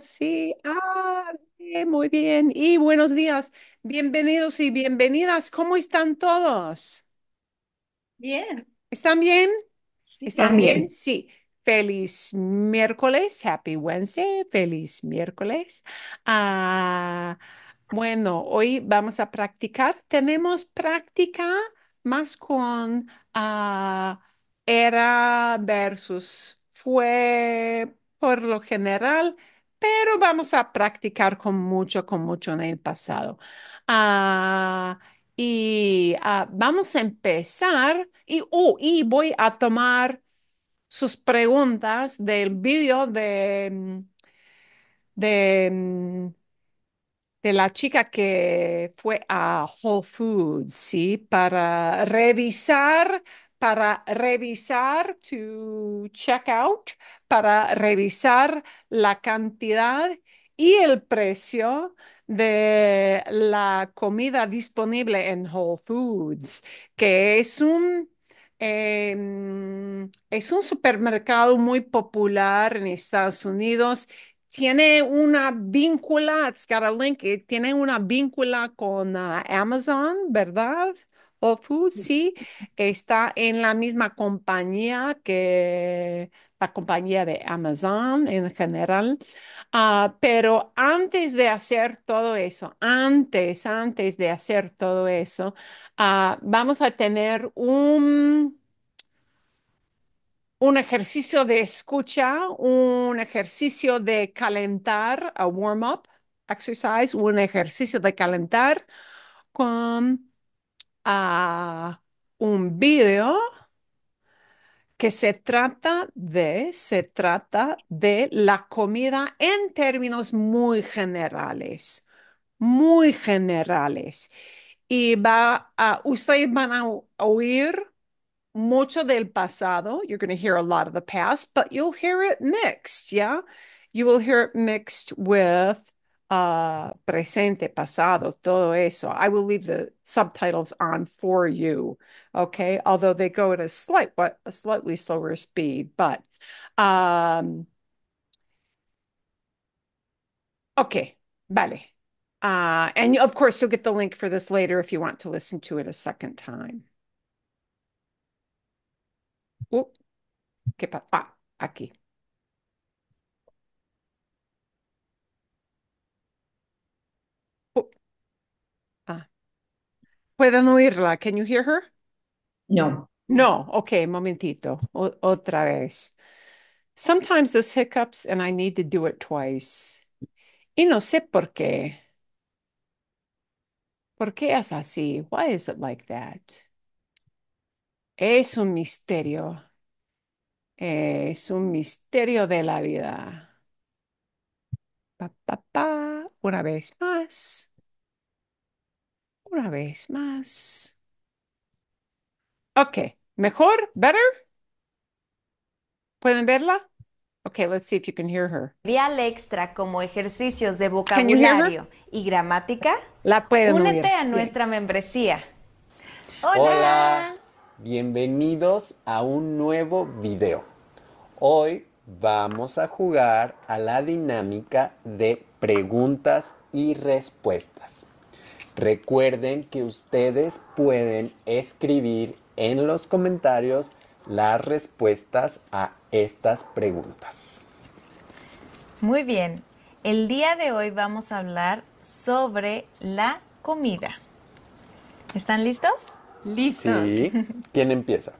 Sí, ah, eh, muy bien. Y buenos días. Bienvenidos y bienvenidas. ¿Cómo están todos? Bien, ¿Están bien? sí, ¿Están bien? Sí. Feliz miércoles, happy Wednesday, feliz miércoles. Ah, bueno, hoy vamos a practicar. Tenemos práctica más con ah, era versus fue por lo general pero vamos a practicar con mucho, con mucho en el pasado. Ah, y ah, vamos a empezar y, y voy a tomar sus preguntas del video de, mm, de, mm, de, la chica que fue a Whole Foods, ¿sí? Para revisar para revisar, to check out, para revisar la cantidad y el precio de la comida disponible en Whole Foods, que es un, em, es un supermercado muy popular en Estados Unidos. Tiene una víncula, eh, tiene una víncula con ah, Amazon, ¿verdad? o sí está en la misma compañía que la compañía de Amazon en general, ah, pero antes de hacer todo eso, antes, antes de hacer todo eso, ah, vamos a tener un un ejercicio de escucha, un ejercicio de calentar, a warm-up exercise, un ejercicio de calentar con a un video que se trata de, se trata de la comida en términos muy generales, muy generales. Y va a, ustedes van a oír mucho del pasado. You're going to hear a lot of the past, but you'll hear it mixed, yeah? You will hear it mixed with uh, presente, pasado, todo eso. I will leave the subtitles on for you, okay? Although they go at a slight, but a slightly slower speed, but um, okay, vale. Uh, and of course, you'll get the link for this later if you want to listen to it a second time. Oh, ¿qué pasa? Ah, aquí. ¿Pueden oírla? Can you hear her? No. No, okay, momentito, otra vez. Sometimes this hiccups and I need to do it twice. Y no sé por qué. ¿Por qué es así? Why is it like that? Es un misterio. Es un misterio de la vida. Pa, Una vez más. Una vez más. Ok, mejor, better. ¿Pueden verla? Ok. let's see if you can hear her. extra como ejercicios de vocabulario y gramática. La pueden Únete a nuestra membresía. Hola. Bienvenidos a un nuevo video. Hoy vamos a jugar a la dinámica de preguntas y respuestas. Recuerden que ustedes pueden escribir en los comentarios las respuestas a estas preguntas. Muy bien, el día de hoy vamos a hablar sobre la comida. ¿Están listos? Listos. ¿Quién empieza?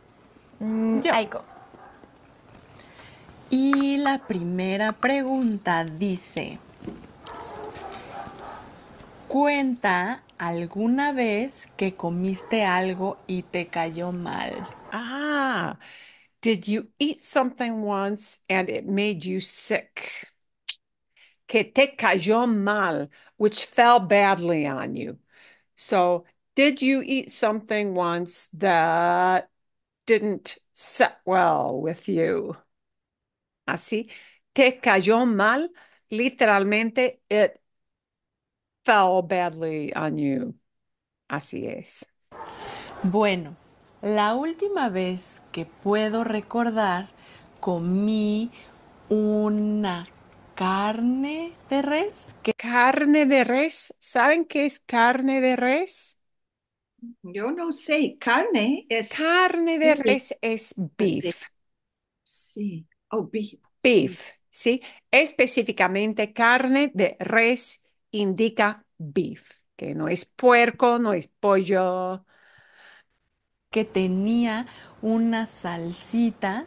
Mm, Yo. Aiko. Y la primera pregunta dice, ¿cuenta alguna vez que comiste algo y te cayó mal. Ah, did you eat something once and it made you sick? Que te cayó mal, which fell badly on you. So, did you eat something once that didn't set well with you? Así, te cayó mal, literalmente, it Fell badly on you. Así es. Bueno, la última vez que puedo recordar comí una carne de res. Carne de res. ¿Saben qué es carne de res? Yo no sé. Carne es. Carne de res es beef. Sí. Oh, beef. Beef. Sí. Específicamente carne de res indica beef, que no es puerco, no es pollo. Que tenía una salsita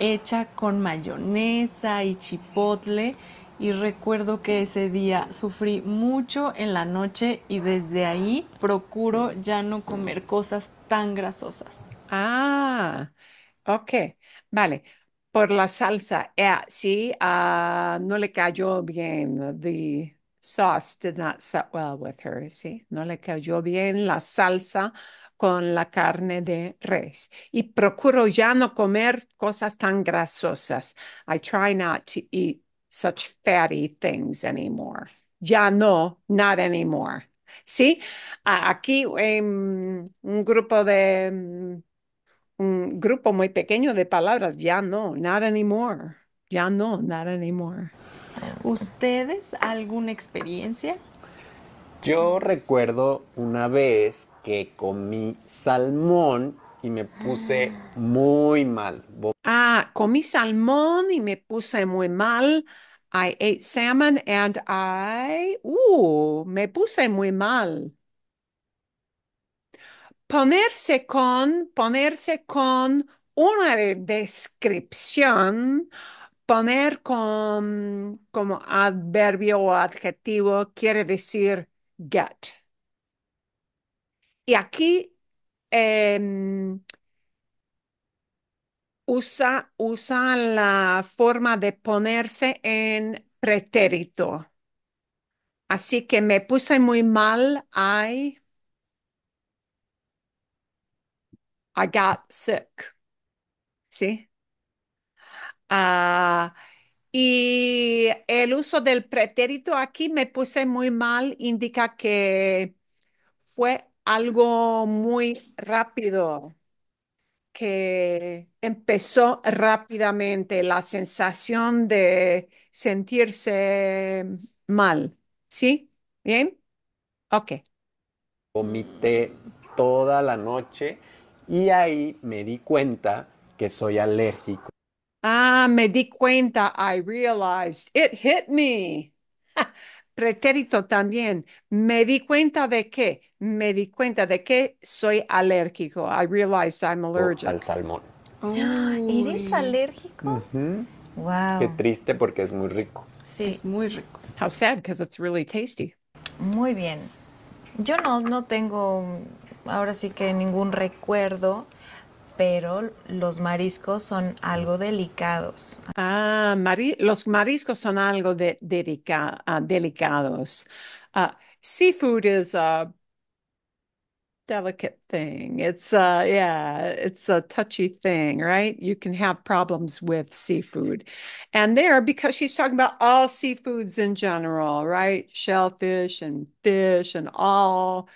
hecha con mayonesa y chipotle y recuerdo que ese día sufrí mucho en la noche y desde ahí procuro ya no comer cosas tan grasosas. Ah, ok, vale. Por la salsa, eh, sí, ah, no le cayó bien sauce did not set well with her, ¿sí? No le cayó bien la salsa con la carne de res. Y procuro ya no comer cosas tan grasosas. I try not to eat such fatty things anymore. Ya no, not anymore. ¿Sí? Aquí em, un grupo de... Em, un grupo muy pequeño de palabras, ya no, not anymore, ya no, not anymore. ¿Ustedes alguna experiencia? Yo recuerdo una vez que comí salmón y me puse muy mal. Ah, comí salmón y me puse muy mal. I ate salmon and I, uh, me puse muy mal. Ponerse con, ponerse con una descripción poner como adverbio o adjetivo quiere decir get. Y aquí em, usa, usa la forma de ponerse en pretérito. Así que me puse muy mal. I, I got sick. ¿Sí? Ah, y el uso del pretérito aquí me puse muy mal, indica que fue algo muy rápido, que empezó rápidamente la sensación de sentirse mal. ¿Sí? ¿Bien? Ok. Vomité toda la noche y ahí me di cuenta que soy alérgico Ah, me di cuenta, I realized, it hit me. pretérito también, me di cuenta de qué. me di cuenta de que soy alérgico. I realized I'm allergic. al salmón. ¿Eres alérgico? Wow. Qué triste porque es muy rico. Sí. Es muy rico. How sad because it's really tasty. Muy bien. Yo no, no tengo ahora sí que ningún recuerdo pero los mariscos son algo delicados. Ah, mari los mariscos son algo de delica uh, ah, delicados. Uh, seafood is a delicate thing. It's a yeah, it's a touchy thing, right? You can have problems with seafood. And there because she's talking about all seafoods in general, right? Shellfish and fish and all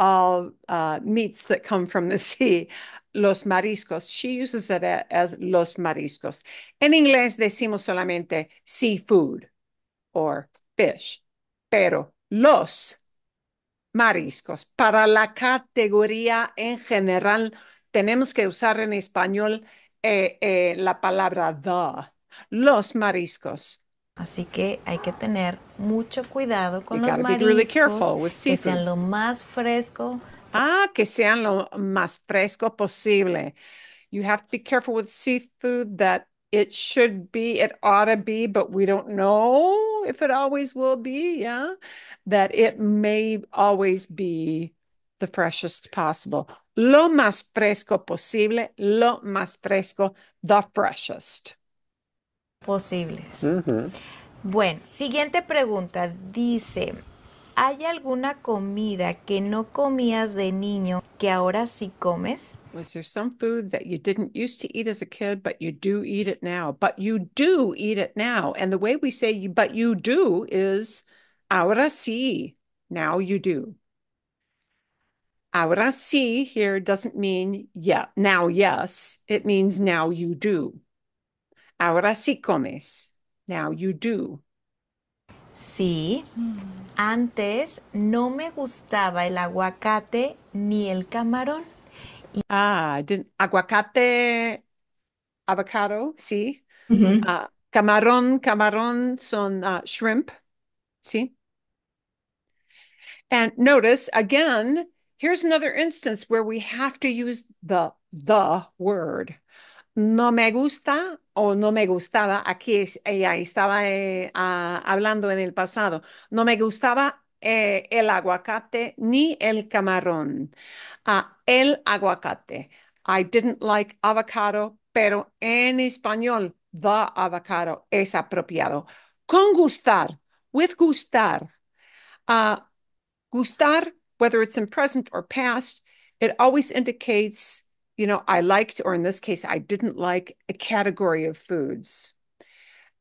all uh, meats that come from the sea. los mariscos. She uses it as los mariscos. En inglés decimos solamente seafood or fish, pero los mariscos. Para la categoría en general, tenemos que usar en español eh, eh, la palabra the, los mariscos. Así que hay que tener mucho cuidado con los mariscos, que sean lo más fresco Ah, que sean lo más fresco posible. You have to be careful with seafood that it should be, it ought to be, but we don't know if it always will be. Yeah. That it may always be the freshest possible. Lo más fresco posible, lo más fresco, the freshest. Posibles. Mm -hmm. Bueno, siguiente pregunta. Dice. ¿Hay alguna comida que no comías de niño que ahora sí comes? Was there some food that you didn't used to eat as a kid, but you do eat it now? But you do eat it now. And the way we say you, but you do is ahora sí. Now you do. Ahora sí here doesn't mean yeah, now yes. It means now you do. Ahora sí comes. Now you do. Sí. Antes no me gustaba el aguacate ni el camarón. ah, aguacate, avocado, sí. Ah, camarón, camarón son ah, shrimp, sí. And notice again, here's another instance where we have to use the the word no me gusta o no me gustaba, aquí ella eh, estaba eh, ah, hablando en el pasado, no me gustaba eh, el aguacate ni el camarón. Ah, el aguacate. I didn't like avocado, pero en español, the avocado es apropiado. Con gustar, with gustar. Ah, gustar, whether it's in present or past, it always indicates you know, I liked, or in this case, I didn't like a category of foods.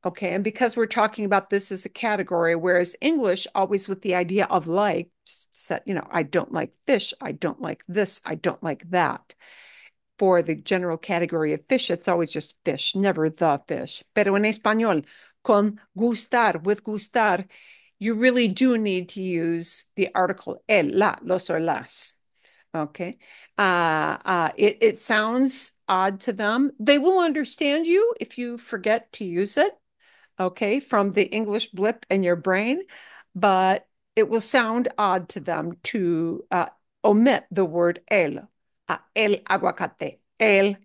Okay. And because we're talking about this as a category, whereas English, always with the idea of like, said, you know, I don't like fish. I don't like this. I don't like that. For the general category of fish, it's always just fish, never the fish. Pero en español, con gustar, with gustar, you really do need to use the article el, la, los, or las. Okay. Uh, uh, it, it sounds odd to them. They will understand you if you forget to use it, okay, from the English blip in your brain, but it will sound odd to them to uh, omit the word el, uh, el aguacate, el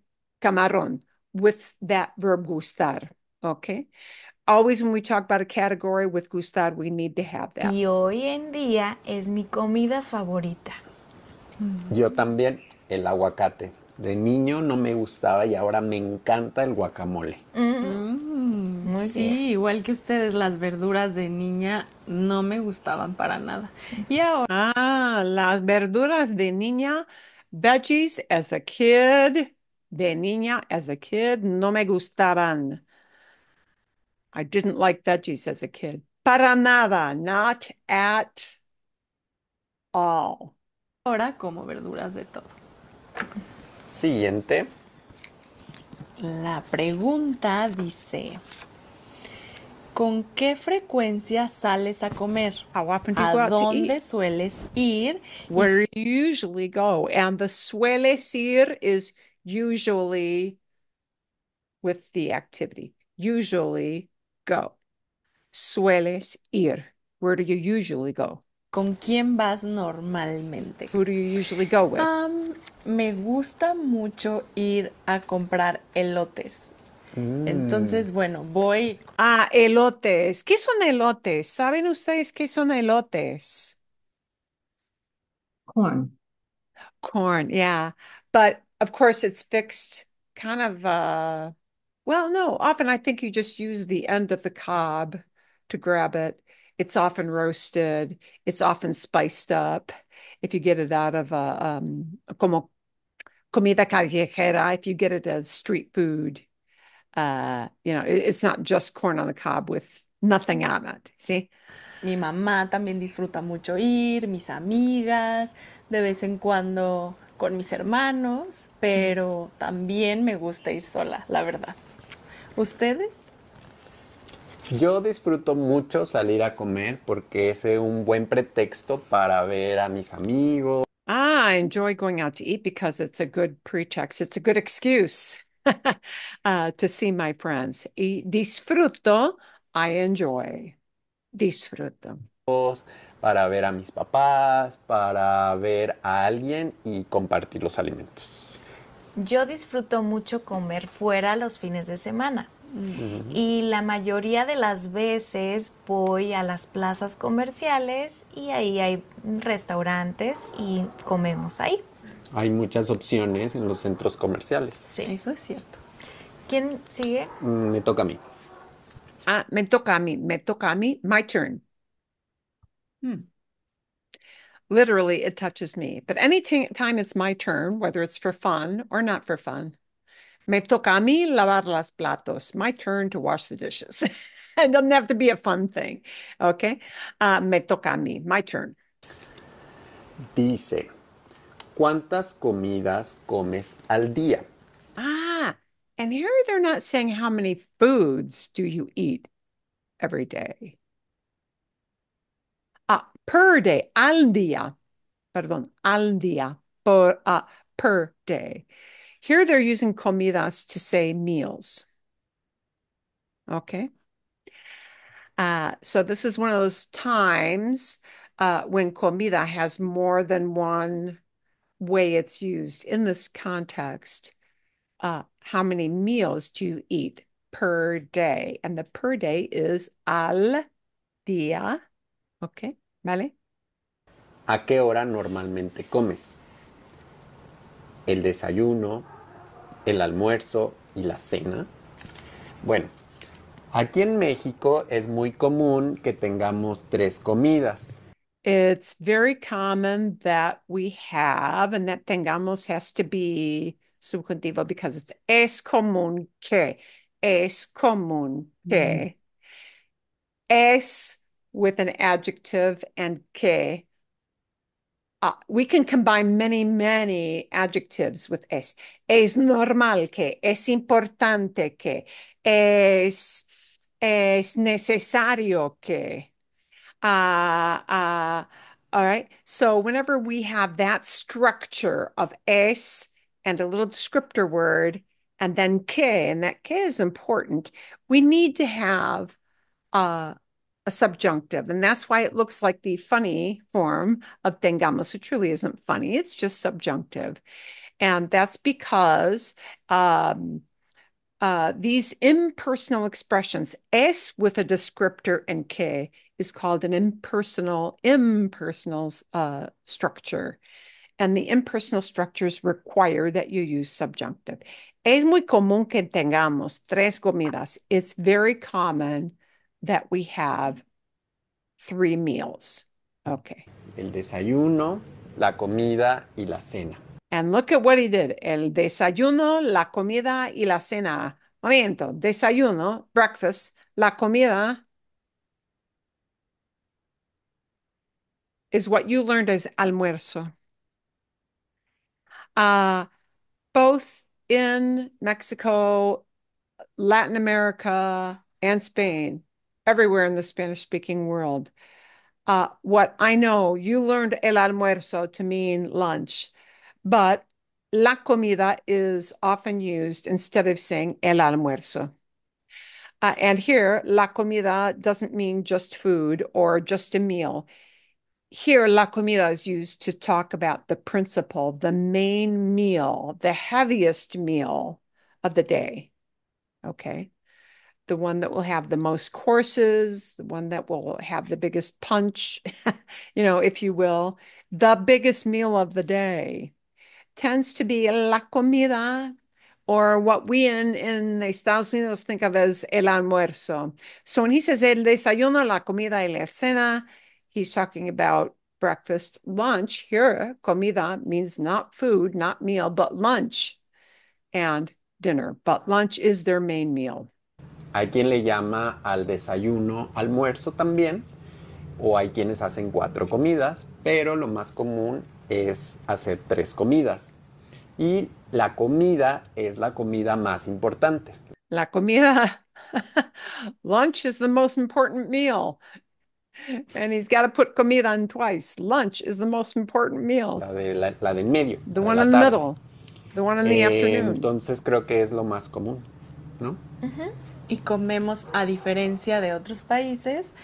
camarón, with that verb gustar, okay? Always when we talk about a category with gustar, we need to have that. Y hoy en día es mi comida favorita. Yo también, el aguacate. De niño no me gustaba y ahora me encanta el guacamole. Mm. sí, igual que ustedes, las verduras de niña no me gustaban para nada. Y ahora... Ah, las verduras de niña, veggies as a kid, de niña as a kid, no me gustaban. I didn't like veggies as a kid. Para nada, not at all como verduras de todo. Siguiente. La pregunta dice, ¿con qué frecuencia sales a comer? How oh, dónde sueles ir? Where you usually go. And the sueles ir is usually with the activity. Usually go. Sueles ir. Where do you usually go? ¿Con quién vas normalmente? Who do you usually go with? Um, me gusta mucho ir a comprar elotes. Mm. Entonces, bueno, voy. a ah, elotes. ¿Qué son elotes? ¿Saben ustedes qué son elotes? Corn. Corn, yeah. But of course, it's fixed kind of, uh, well, no, often I think you just use the end of the cob to grab it. It's often roasted. It's often spiced up. If you get it out of a um, como comida callejera, if you get it as street food, uh, you know, it's not just corn on the cob with nothing on it. See? Mi mamá también disfruta mucho ir, mis amigas, de vez en cuando con mis hermanos, mm. pero también me gusta ir sola, la verdad. ¿Ustedes? Yo disfruto mucho salir a comer porque es un buen pretexto para ver a mis amigos. Ah, I enjoy going out to eat because it's a good pretext. It's a good excuse uh, to see my friends. Y disfruto, I enjoy. Disfruto. Para ver a mis papás, para ver a alguien y compartir los alimentos. Yo disfruto mucho comer fuera los fines de semana y la mayoría de las veces voy a las plazas comerciales y ahí hay restaurantes y comemos ahí. Hay muchas opciones en los centros comerciales. Sí, eso es cierto. ¿Quién sigue? Mm, me toca a mí. Ah, me toca a mí, me toca a mí. My turn. Hmm. Literally, it touches me. But any time it's my turn, whether it's for fun or not for fun, Me toca a mí lavar los platos. My turn to wash the dishes. it doesn't have to be a fun thing. Okay. Uh, me toca a mí. My turn. Dice, ¿cuántas comidas comes al día? Ah, and here they're not saying how many foods do you eat every day. Ah, per day, al día. Perdón, al día. Por, uh, per day. Here they're using comidas to say meals. Okay. Uh, so this is one of those times uh, when comida has more than one way it's used. In this context, uh, how many meals do you eat per day? And the per day is al día. Okay, ¿vale? ¿A qué hora normalmente comes? el desayuno, el almuerzo y la cena. Bueno, aquí en México es muy común que tengamos tres comidas. It's very common that we have, and that tengamos has to be subjuntivo because it's es común que. Es común que. Mm-hmm. Es with an adjective and que Uh, we can combine many, many adjectives with es. Es normal que, es importante que, es, es necesario que. Uh, uh, all right. So whenever we have that structure of es and a little descriptor word and then que, and that que is important, we need to have uh, a subjunctive. And that's why it looks like the funny form of "tengamos." It truly isn't funny, it's just subjunctive. And that's because um, uh, these impersonal expressions, es with a descriptor and k, is called an impersonal, impersonal uh, structure. And the impersonal structures require that you use subjunctive. Es muy común que tengamos tres comidas. It's very common that we have three meals. Okay. El desayuno, la comida y la cena. And look at what he did. El desayuno, la comida y la cena. Momento. Desayuno, breakfast, la comida is what you learned as almuerzo. Uh, both in Mexico, Latin America, and Spain, everywhere in the Spanish speaking world. Uh, what I know, you learned el almuerzo to mean lunch, but la comida is often used instead of saying el almuerzo. Uh, and here, la comida doesn't mean just food or just a meal. Here, la comida is used to talk about the principal, the main meal, the heaviest meal of the day. Okay the one that will have the most courses, the one that will have the biggest punch, you know, if you will, the biggest meal of the day tends to be la comida, or what we in, in the Estados Unidos think of as el almuerzo. So when he says el desayuno, la comida y la cena, he's talking about breakfast, lunch. Here, comida means not food, not meal, but lunch and dinner. But lunch is their main meal. Hay quien le llama al desayuno almuerzo también, o hay quienes hacen cuatro comidas, pero lo más común es hacer tres comidas. Y la comida es la comida más importante. La comida, lunch is the most important meal. And he's got to put comida on twice. Lunch is the most important meal. La, de, la, la medio. The one in the middle. The one in the afternoon. Entonces creo que es lo más común, ¿no? y comemos a diferencia de otros países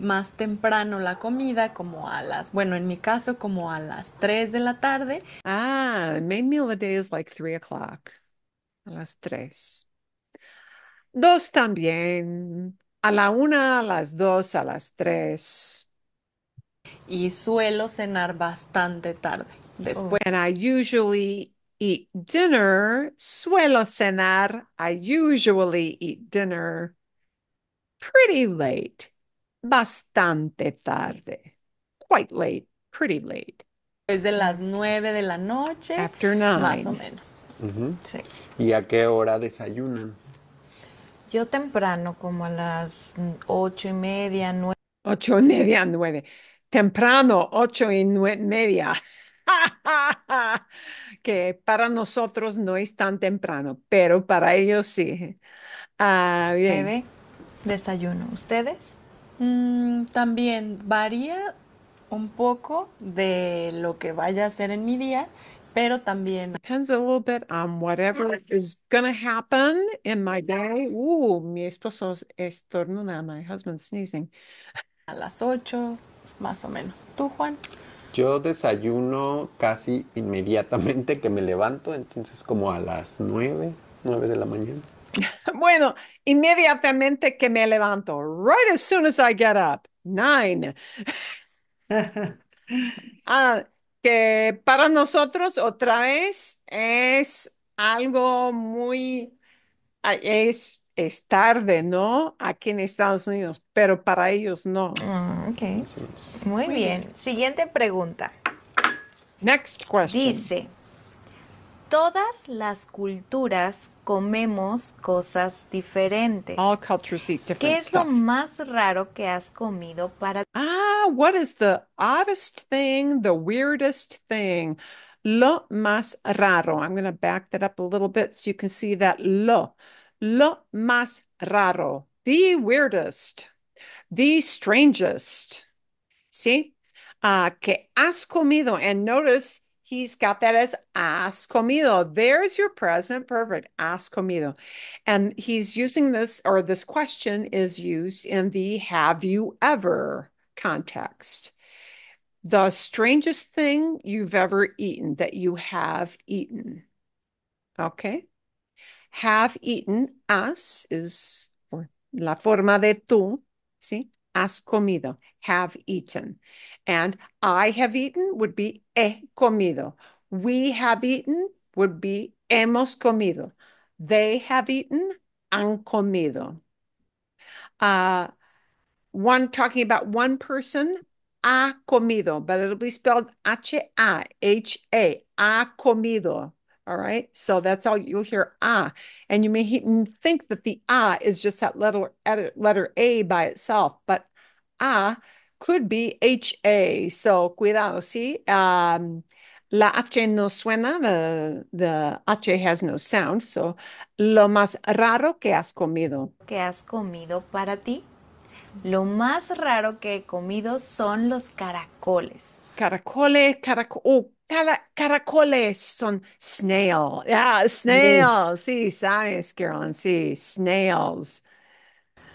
más temprano la comida, como a las, bueno, en mi caso, como a las 3 de la tarde. Ah, main meal of the day is like 3 o'clock, a las 3. Dos también, a la una, a las dos, a las 3. Y suelo cenar bastante tarde oh. después. usually eat dinner. Suelo cenar. I usually eat dinner pretty late. Bastante tarde. Quite late. Pretty late. Es de las nueve de la noche. After Más o menos. sí. ¿Y a qué hora desayunan? Yo temprano, como a las ocho y media, nueve. Ocho y media, nueve. Temprano, ocho y media. que para nosotros no es tan temprano, pero para ellos sí. Ah, Bebé, desayuno. ¿Ustedes? Mm, también varía un poco de lo que vaya a hacer en mi día, pero también depends a little bit on whatever is gonna happen in my day. Uh, mi esposo estornuda, my husband sneezing. A las ocho, más o menos. ¿Tú, Juan? Yo desayuno casi inmediatamente que me levanto, entonces como a las nueve, nueve de la mañana. Bueno, inmediatamente que me levanto, right as soon as I get up, nine. Ah, que para nosotros otra vez es algo muy, es es tarde, ¿no? Aquí en Estados Unidos, pero para ellos no. Ah, okay. Muy, bien. Siguiente pregunta. Next question. Dice, todas las culturas comemos cosas diferentes. All cultures eat different ¿Qué es lo más raro que has comido para Ah, what is the oddest thing, the weirdest thing? Lo más raro. I'm going to back that up a little bit so you can see that lo. lo más raro, the weirdest, the strangest. See? Uh, que has comido. And notice he's got that as has comido. There's your present perfect, has comido. And he's using this, or this question is used in the have you ever context. The strangest thing you've ever eaten that you have eaten. Okay have eaten, as is for la forma de tú, ¿sí? Has comido, have eaten. And I have eaten would be he comido. We have eaten would be hemos comido. They have eaten, han comido. Uh, one talking about one person, ha comido, but it'll be spelled H-A, H-A, ha comido. All right. So that's how you'll hear ah. And you may think that the ah is just that letter, letter A by itself, but ah could be HA. So cuidado, see? ¿sí? Um, la H no suena, the, the H has no sound. So, lo más raro que has comido. ¿Qué has comido para ti? Lo más raro que he comido son los caracoles. Caracoles, caracoles. Oh, uh, caracoles son snail. Yeah, snails. Sí, sabes, Carolyn. Sí, snails.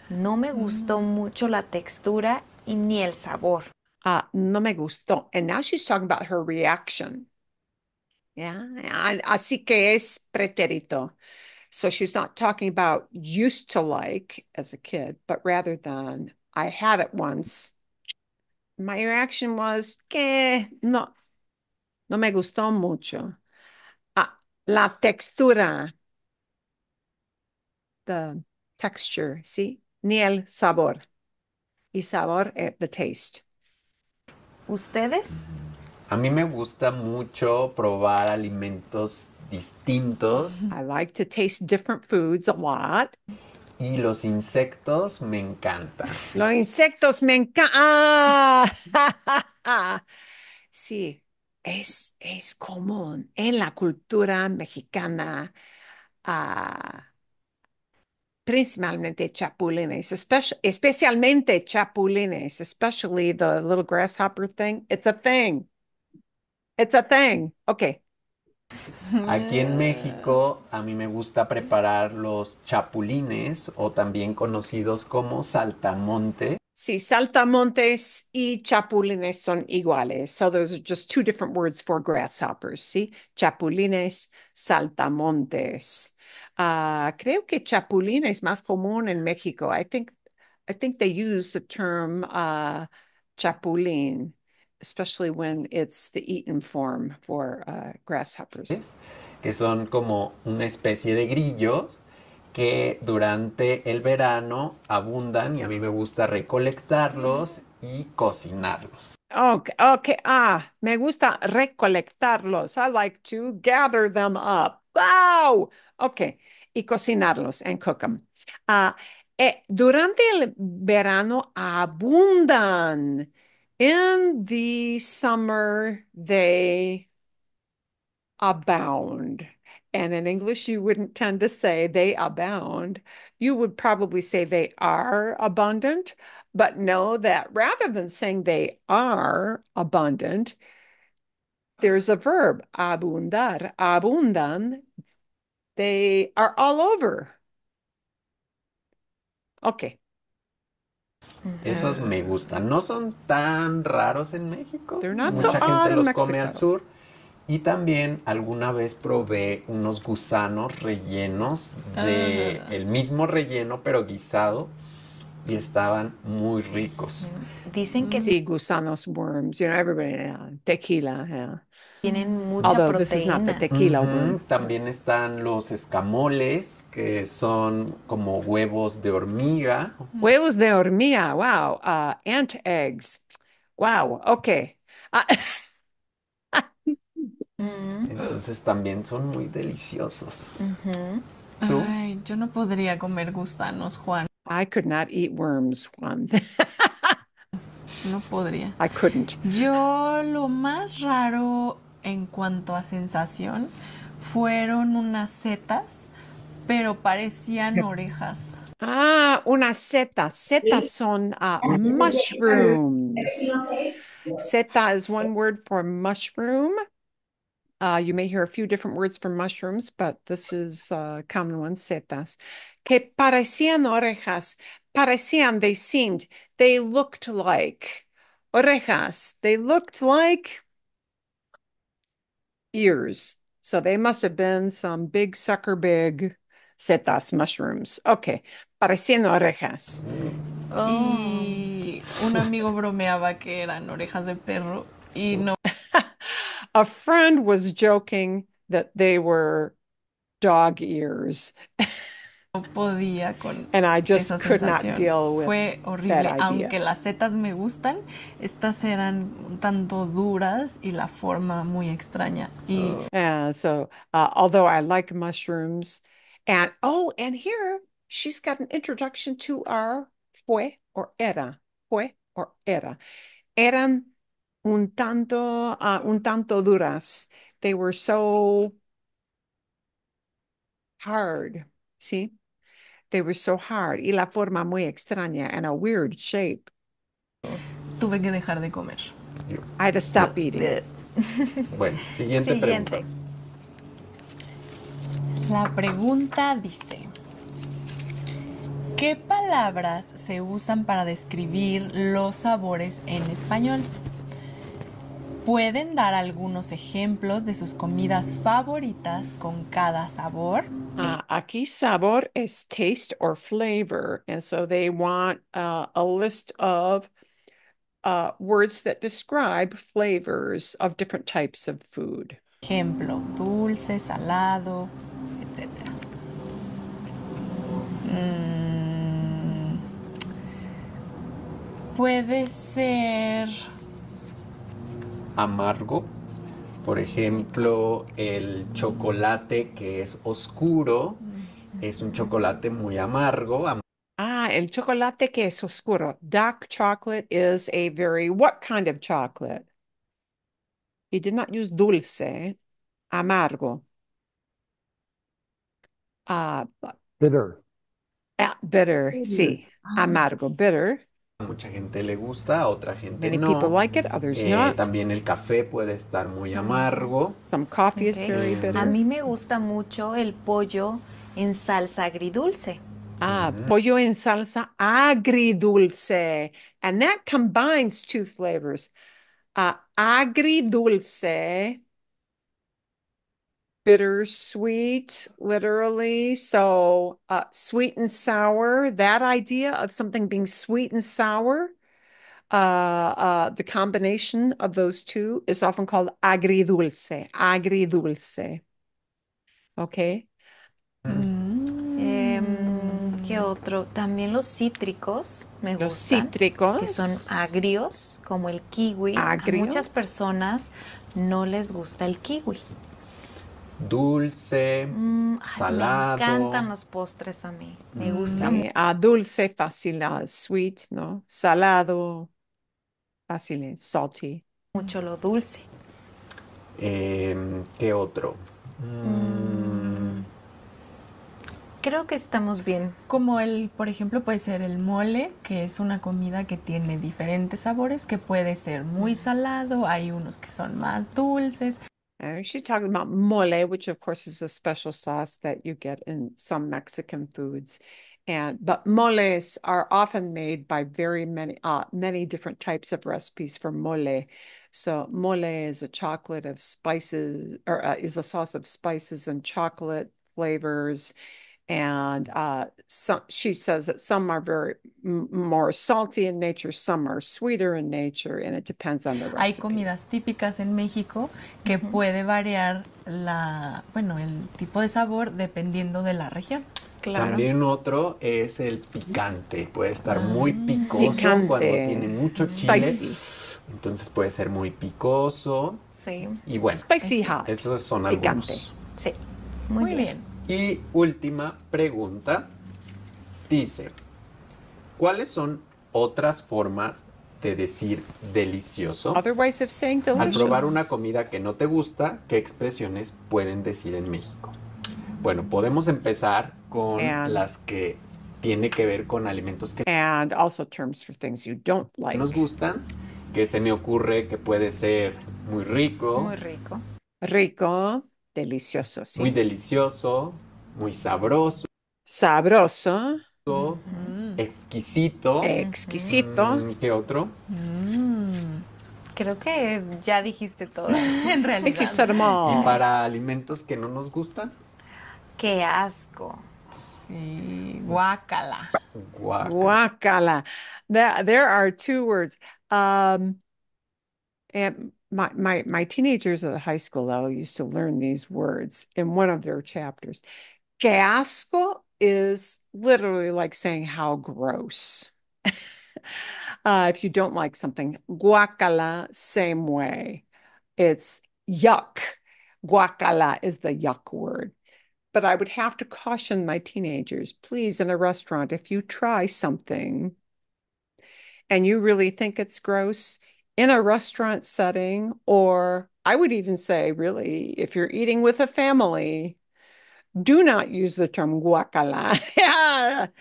No me gustó mm. mucho la textura y ni el sabor. Ah, no me gustó. And now she's talking about her reaction. Yeah. Así que es pretérito. So she's not talking about used to like as a kid, but rather than I had it once. My reaction was, eh, no, No me gustó mucho. Ah, la textura. The texture, ¿sí? Ni el sabor. Y sabor, eh, the taste. ¿Ustedes? A mí me gusta mucho probar alimentos distintos. I like to taste different foods a lot. Y los insectos me encantan. Los insectos me encantan. ¡ah! sí, es, común en la cultura mexicana, ah, principalmente chapulines, especialmente chapulines, especially the little grasshopper thing. It's a thing. It's a thing. Okay. Aquí en México a mí me gusta preparar los chapulines o también conocidos como saltamonte. Sí, saltamontes y chapulines son iguales. So those are just two different words for grasshoppers, ¿sí? Chapulines, saltamontes. Ah, creo que chapulín es más común en México. I think, I think they use the term uh, chapulín, especially when it's the eaten form for uh, grasshoppers. Que son como una especie de grillos que durante el verano abundan y a mí me gusta recolectarlos y cocinarlos. Ok, okay, ah, me gusta recolectarlos. I like to gather them up. Wow. Okay, y cocinarlos and cook them. Ah, eh, durante el verano abundan. In the summer they abound. and in English you wouldn't tend to say they abound. You would probably say they are abundant, but know that rather than saying they are abundant, there's a verb, abundar, abundan. They are all over. Ok. Esos me gustan. No son tan raros en México. They're not Mucha so gente odd los come Mexico. al sur. Y también alguna vez probé unos gusanos rellenos de ah. el mismo relleno pero guisado y estaban muy ricos. Dicen que sí, gusanos worms, you know everybody tequila. Tienen mucha proteína. tequila También están los escamoles que son como huevos de hormiga. Huevos de hormiga, wow, uh, ant eggs. Wow, okay. Ah, Entonces también son muy deliciosos. Ay, yo no podría comer gusanos, Juan. I could not eat worms, Juan. no podría. I couldn't. Yo lo más raro en cuanto a sensación fueron unas setas, pero parecían orejas. Ah, unas setas. Setas son uh, mushrooms. Seta is one word for mushroom. Uh, you may hear a few different words for mushrooms, but this is a uh, common one, setas. Que parecían orejas. Parecían, they seemed, they looked like. Orejas, they looked like ears. So they must have been some big sucker big setas, mushrooms. Okay, parecían orejas. Oh. Y un amigo bromeaba que eran orejas de perro y no. a friend was joking that they were dog ears. no podía con And I just esa could sensación. not deal with Fue horrible, that aunque las setas me gustan, estas eran un tanto duras y la forma muy extraña. Y... Uh, and so, uh, although I like mushrooms, and oh, and here she's got an introduction to our fue or era, fue or era. Eran un tanto, ah, un tanto duras. They were so hard, ¿sí? They were so hard. Y la forma muy extraña, and a weird shape. Tuve que dejar de comer. I had to stop eating. Bueno, siguiente. pregunta. La pregunta dice, ¿qué palabras se usan para describir los sabores en español? ¿Pueden dar algunos ejemplos de sus comidas favoritas con cada sabor? Ah, aquí sabor es taste or flavor, and so they want uh, a list of uh, words that describe flavors of different types of food. Ejemplo, dulce, salado, etc. Mm, puede ser amargo. Por ejemplo, el chocolate que es oscuro es un chocolate muy amargo. ah, el chocolate que es oscuro. Dark chocolate is a very what kind of chocolate? He did not use dulce, amargo. Ah, bitter. Ah, bitter, bitter, sí. Ah. Amargo, bitter. Mm. mucha gente le gusta, otra gente Many no. People like it, others eh, También el café puede estar muy mm. amargo. Some coffee is very eh, bitter. A mí me gusta mucho el pollo en salsa agridulce. Ah, mm. pollo en salsa agridulce. And that combines two flavors. Ah, agridulce bittersweet, literally. So, uh, sweet and sour, that idea of something being sweet and sour, uh, uh, the combination of those two is often called agridulce. Agridulce. Okay. Mm. Eh, ¿Qué otro? También los cítricos me los gustan. Los cítricos. Que son agrios, como el kiwi. Agrio. A muchas personas no les gusta el kiwi. dulce, mm, salado. Me encantan los postres a mí, me gusta mm. gustan. Ah, dulce, fácil, a ah, sweet, ¿no? Salado, fácil, eh, salty. Mucho lo dulce. Em, ¿Qué otro? Mm. Creo que estamos bien. Como el, por ejemplo, puede ser el mole, que es una comida que tiene diferentes sabores, que puede ser muy salado, hay unos que son más dulces. And she's talking about mole, which of course is a special sauce that you get in some Mexican foods. And but moles are often made by very many uh, many different types of recipes for mole. So mole is a chocolate of spices, or uh, is a sauce of spices and chocolate flavors and uh, some, she says that some are very more salty in nature, some are sweeter in nature, and it depends on the recipe. Hay comidas típicas en México que puede variar la, bueno, el tipo de sabor dependiendo de la región. Claro. También otro es el picante, puede estar ah. muy picoso cuando tiene mucho chile. Entonces puede ser muy picoso. Sí. Y bueno, Spicy hot. esos son algunos. Sí. Muy, bien. Y última pregunta. Dice, ¿cuáles son otras formas de decir delicioso? Al probar una comida que no te gusta, ¿qué expresiones pueden decir en México? Bueno, podemos empezar con las que tiene que ver con alimentos que no nos gustan, que se me ocurre que puede ser muy rico. Muy rico. Rico. Delicioso, sí. Muy delicioso, muy sabroso, Sabroso. Mm. exquisito. Exquisito. Mm, ¿Y ¿Qué otro? Mm. Creo que ya dijiste todo, en realidad. Y para alimentos que no nos gustan, Qué asco. Sí, guácala. Guacala. There, are two words. Um, eh, my my my teenagers at the high school level used to learn these words in one of their chapters. Gaskell is literally like saying how gross. uh, if you don't like something, guacala, same way. It's yuck. Guacala is the yuck word. But I would have to caution my teenagers please, in a restaurant, if you try something and you really think it's gross, in a restaurant setting, or I would even say, really, if you're eating with a family, do not use the term guacala.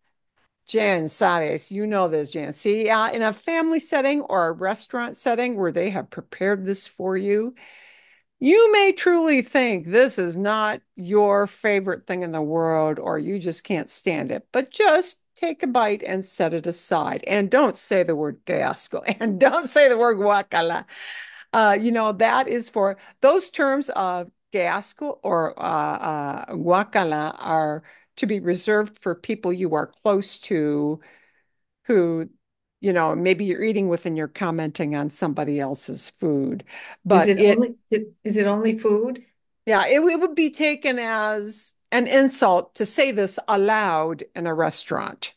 Jan Saves, you know this, Jan. See, uh, in a family setting or a restaurant setting where they have prepared this for you, you may truly think this is not your favorite thing in the world or you just can't stand it, but just take a bite and set it aside. And don't say the word fiasco and don't say the word guacala. Uh, you know, that is for those terms of fiasco or uh, uh, guacala are to be reserved for people you are close to who you know, maybe you're eating with and you're commenting on somebody else's food. But is it, it only, is it only food? Yeah, it, it, would be taken as an insult to say this aloud in a restaurant.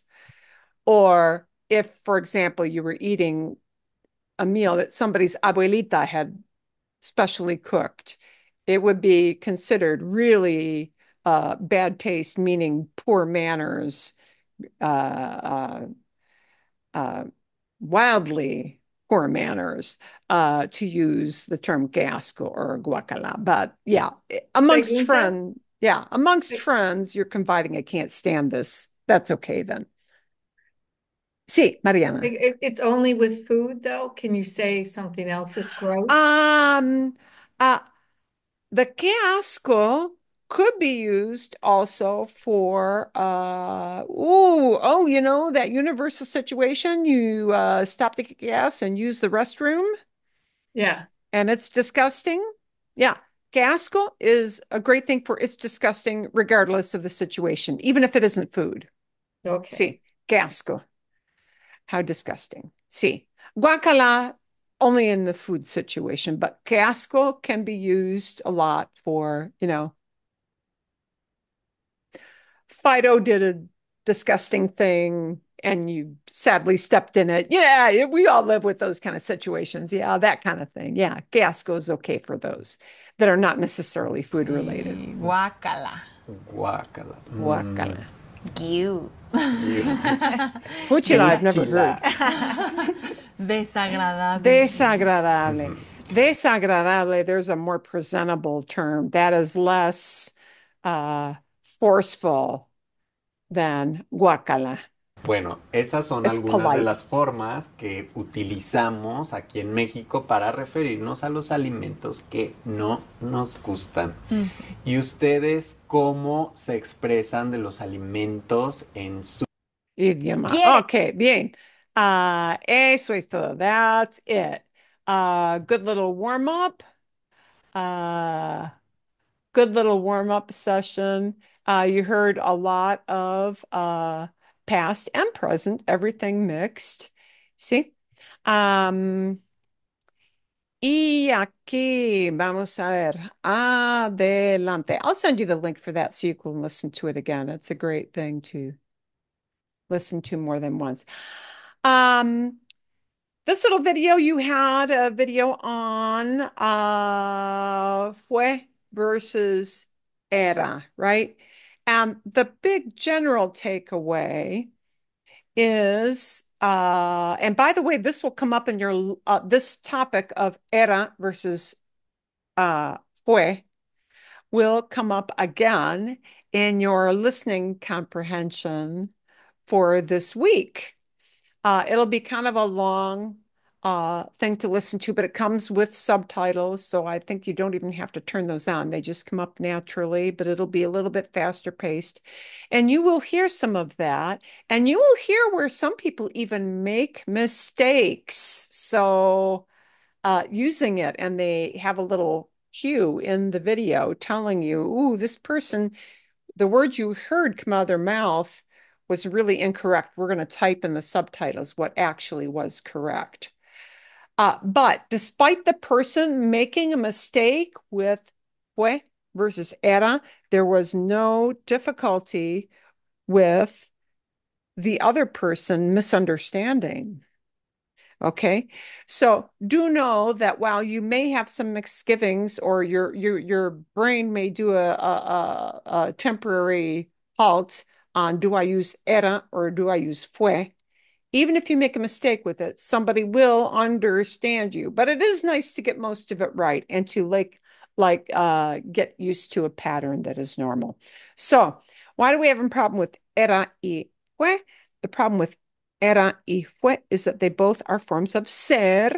Or if, for example, you were eating a meal that somebody's abuelita had specially cooked, it would be considered really uh, bad taste, meaning poor manners, uh, uh, uh wildly poor manners, uh, to use the term gasco or guacala. But yeah, amongst friends yeah. Amongst friends, you're confiding, I can't stand this. That's okay then. See, Mariana. It, it's only with food though. Can you say something else is gross? Um, uh, the que could be used also for uh oh oh you know that universal situation you uh stop the gas and use the restroom yeah and it's disgusting yeah Gaskell is a great thing for it's disgusting regardless of the situation, even if it isn't food. Okay. See, Gaskell. How disgusting. See, guacala only in the food situation, but Gaskell can be used a lot for, you know, Fido did a disgusting thing and you sadly stepped in it. Yeah, we all live with those kind of situations. Yeah, that kind of thing. Yeah, Gaskell is okay for those that are not necessarily food related. Mm. Guacala. Guacala. Mm. Guacala. Guiu. Fuchila, I've never heard. Desagradable. Desagradable. Mm-hmm. Desagradable, there's a more presentable term that is less uh, forceful than guacala. Bueno, esas son algunas de las formas que utilizamos aquí en México para referirnos a los alimentos que no nos gustan. ¿Y ustedes cómo se expresan de los alimentos en su idioma? Okay, Ok, bien. Ah, eso es todo. That's it. Ah, good little warm up. Ah, good little warm up session. you heard a lot of. past and present, everything mixed. See, Um, y aquí vamos a ver. Adelante. I'll send you the link for that so you can listen to it again. It's a great thing to listen to more than once. Um, this little video you had a video on uh, fue versus era, right? And um, the big general takeaway is, uh, and by the way, this will come up in your uh, this topic of era versus uh, fue will come up again in your listening comprehension for this week. Uh, it'll be kind of a long uh, thing to listen to, but it comes with subtitles. So I think you don't even have to turn those on. They just come up naturally, but it'll be a little bit faster paced. And you will hear some of that. And you will hear where some people even make mistakes. So uh, using it, and they have a little cue in the video telling you, ooh, this person, the word you heard come out of their mouth was really incorrect. We're going to type in the subtitles what actually was correct. Uh, but despite the person making a mistake with fue versus era, there was no difficulty with the other person misunderstanding. Okay. So do know that while you may have some misgivings or your your your brain may do a, a, a temporary halt on do I use era or do I use fue, even if you make a mistake with it, somebody will understand you. But it is nice to get most of it right and to like like uh, get used to a pattern that is normal. So why do we have a problem with era y fue? The problem with era y fue is that they both are forms of ser.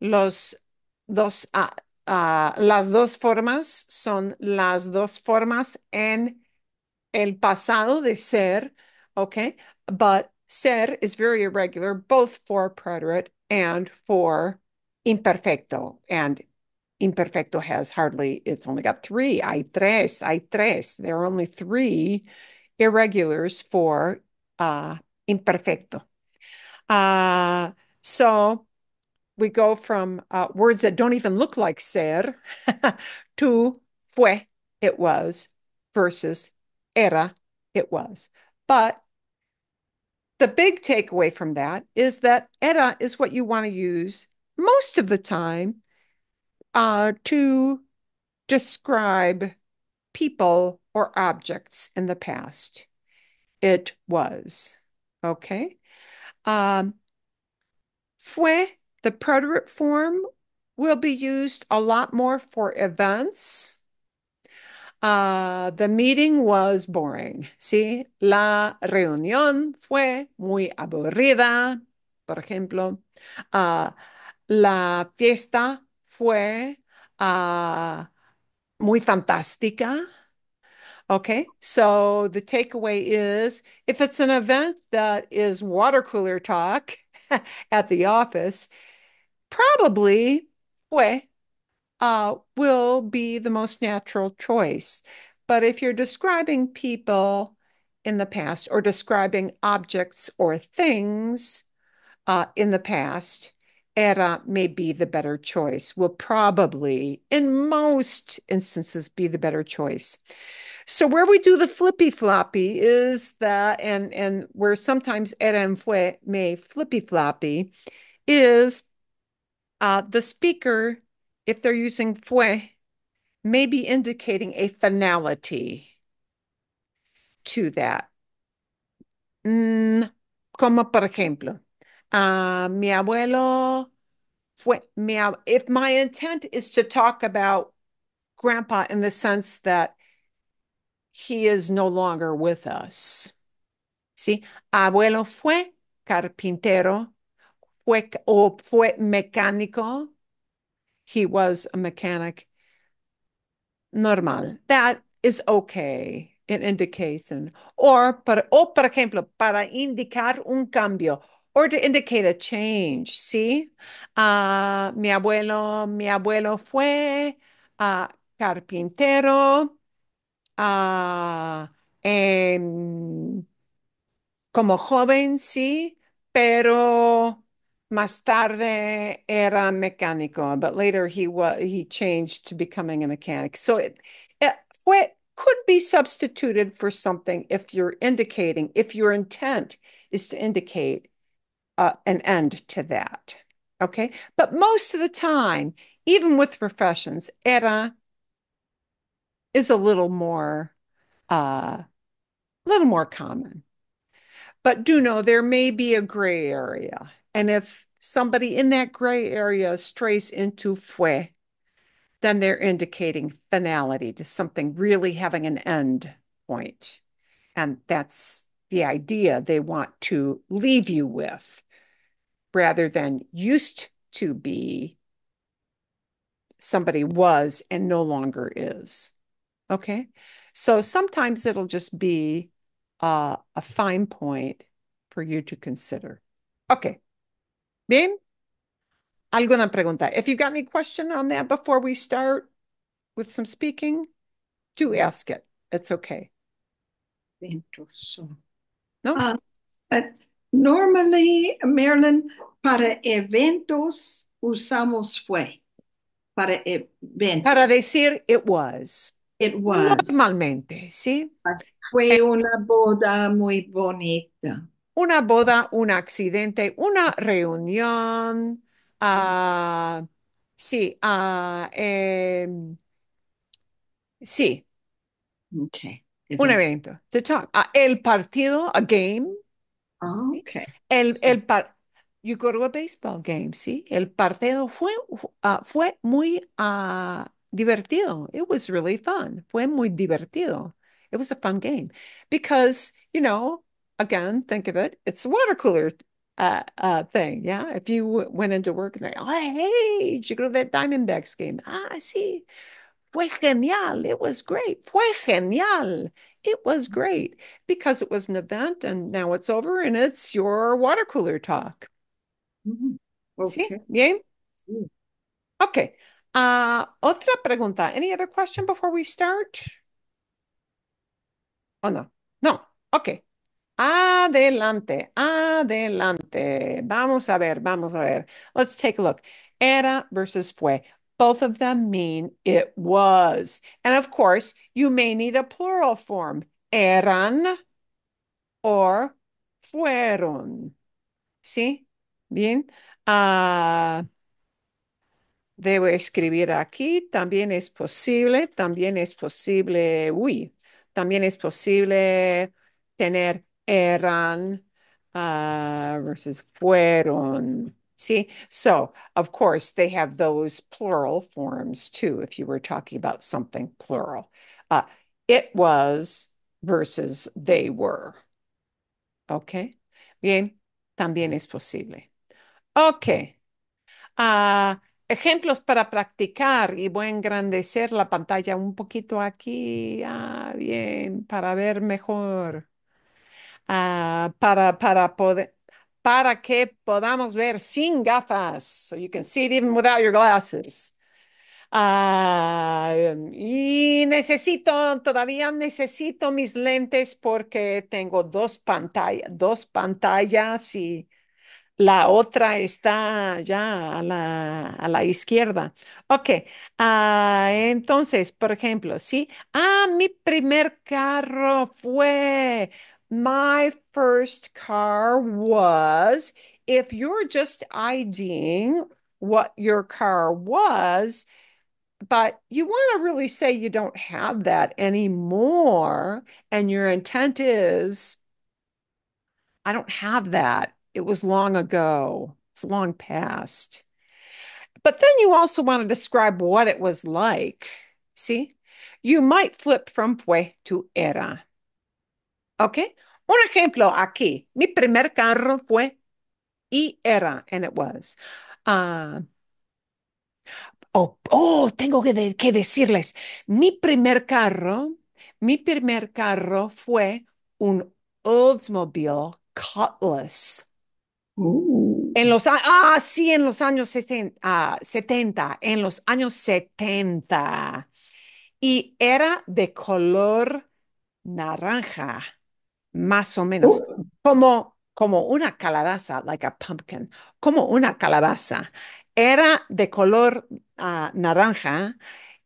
Los dos, uh, uh, las dos formas son las dos formas en el pasado de ser, okay? But Ser is very irregular, both for preterite and for imperfecto. And imperfecto has hardly, it's only got three. Hay tres, hay tres. There are only three irregulars for uh, imperfecto. Uh, so we go from uh, words that don't even look like ser to fue, it was, versus era, it was. But the big takeaway from that is that ETA is what you want to use most of the time uh, to describe people or objects in the past. It was. Okay. Um, fue, the preterite form, will be used a lot more for events uh, the meeting was boring. Sí, la reunión fue muy aburrida. Por ejemplo, uh, la fiesta fue uh, muy fantástica. Okay, so the takeaway is if it's an event that is water cooler talk at the office, probably fue uh, will be the most natural choice. But if you're describing people in the past or describing objects or things uh, in the past, era may be the better choice, will probably, in most instances, be the better choice. So where we do the flippy floppy is that, and and where sometimes era fue may flippy floppy, is uh, the speaker if they're using fue, may be indicating a finality to that. Mm, como por ejemplo, uh, mi abuelo fue, mi ab if my intent is to talk about grandpa in the sense that he is no longer with us. See, ¿Sí? abuelo fue carpintero, fue, o fue mecánico, he was a mechanic. Normal. That is okay. It indicates or o por ejemplo para indicar un cambio or to indicate a change. Sí. Ah, mi abuelo, mi abuelo fue ah, carpintero. Ah, como joven, sí, pero Más tarde era mecánico, but later he was he changed to becoming a mechanic. So it, it fue, could be substituted for something if you're indicating if your intent is to indicate uh, an end to that. Okay, but most of the time, even with professions, era is a little more a uh, little more common. But do know there may be a gray area and if somebody in that gray area strays into fue, then they're indicating finality to something really having an end point. And that's the idea they want to leave you with rather than used to be somebody was and no longer is. Okay. So sometimes it'll just be uh, a fine point for you to consider. Okay. Bien? Alguna pregunta. If you've got any question on that before we start with some speaking, do ask it. It's okay. No? Uh, but normally, Marilyn, para eventos usamos fue. Para eventos. Para decir it was. It was. Normalmente, sí. Fue una boda muy bonita. una boda, un accidente, una reunión, ah, sí, ah, em, sí, un evento, to talk. Ah, el partido, a game, el, you go to a baseball game, sí, el partido fue, fue muy divertido. It was really fun. Fue muy divertido. It was a fun game because, you know, again, think of it, it's a water cooler uh, uh, thing. Yeah. If you w- went into work and they, oh, hey, did you go to that Diamondbacks game? Ah, I see. Fue genial. It was great. Fue genial. It was great because it was an event and now it's over and it's your water cooler talk. Mm-hmm. Okay. Bien? Okay. Uh, otra pregunta. Any other question before we start? Oh, no. No. Okay. Adelante, adelante. Vamos a ver, vamos a ver. Let's take a look. Era versus fue. Both of them mean it was. And of course, you may need a plural form. Eran or fueron. ¿Sí? Bien. Ah, debo escribir aquí. También es posible. También es posible. Uy, También es posible tener eran ah, versus fueron. ¿sí? so of course they have those plural forms too, if you were talking about something plural. Uh, it was versus they were. Okay, bien, también es posible. Ok. Ah, ejemplos para practicar y voy a engrandecer la pantalla un poquito aquí, ah, bien, para ver mejor. Ah, para, para para que podamos ver sin gafas. So you can see it even without your glasses. ah y necesito, todavía necesito mis lentes porque tengo dos pantallas, dos pantallas y la otra está ya a la, a la izquierda. Ok, ah, entonces, por ejemplo, sí, ah, mi primer carro fue My first car was if you're just IDing what your car was, but you want to really say you don't have that anymore, and your intent is, I don't have that. It was long ago, it's long past. But then you also want to describe what it was like. See, you might flip from fue to era. ¿Ok? Un ejemplo aquí. Mi primer carro fue y era, and it was. Ah, oh, oh, tengo que, decirles, mi primer carro, mi primer carro fue un Oldsmobile Cutlass. En los ah, sí, en los años 70, ah, en los años 70. Y era de color naranja más o menos, como, como una calabaza, like a pumpkin, como una calabaza. Era de color ah, naranja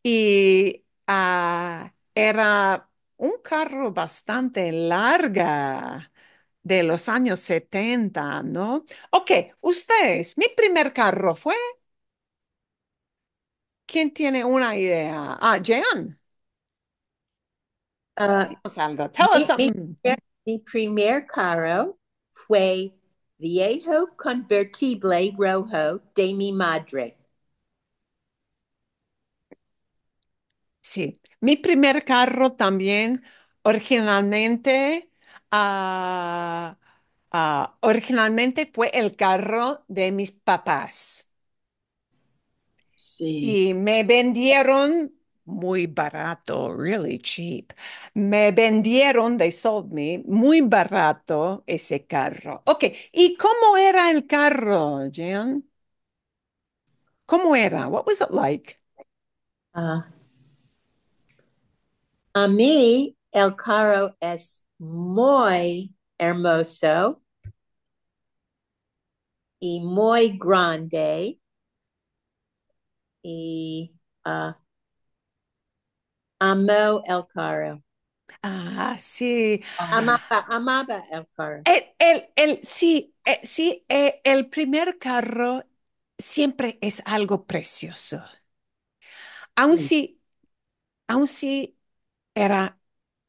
y ah, era un carro bastante larga de los años 70, ¿no? Ok, ustedes, mi primer carro fue... ¿Quién tiene una idea? Ah, Jean. Ah, tell us mi primer carro fue viejo convertible rojo de mi madre. Sí, mi primer carro también originalmente, ah, ah, originalmente fue el carro de mis papás. Y me vendieron muy barato, really cheap. Me vendieron, they sold me, muy barato ese carro. Ok, ¿y cómo era el carro, Jan? ¿Cómo era? What was it like? Uh, a mí el carro es muy hermoso y muy grande y uh, Amo el carro. Ah, sí. Amaba, ah. amaba el carro. El, sí, eh, sí eh, el primer carro siempre es algo precioso. Aun si, si era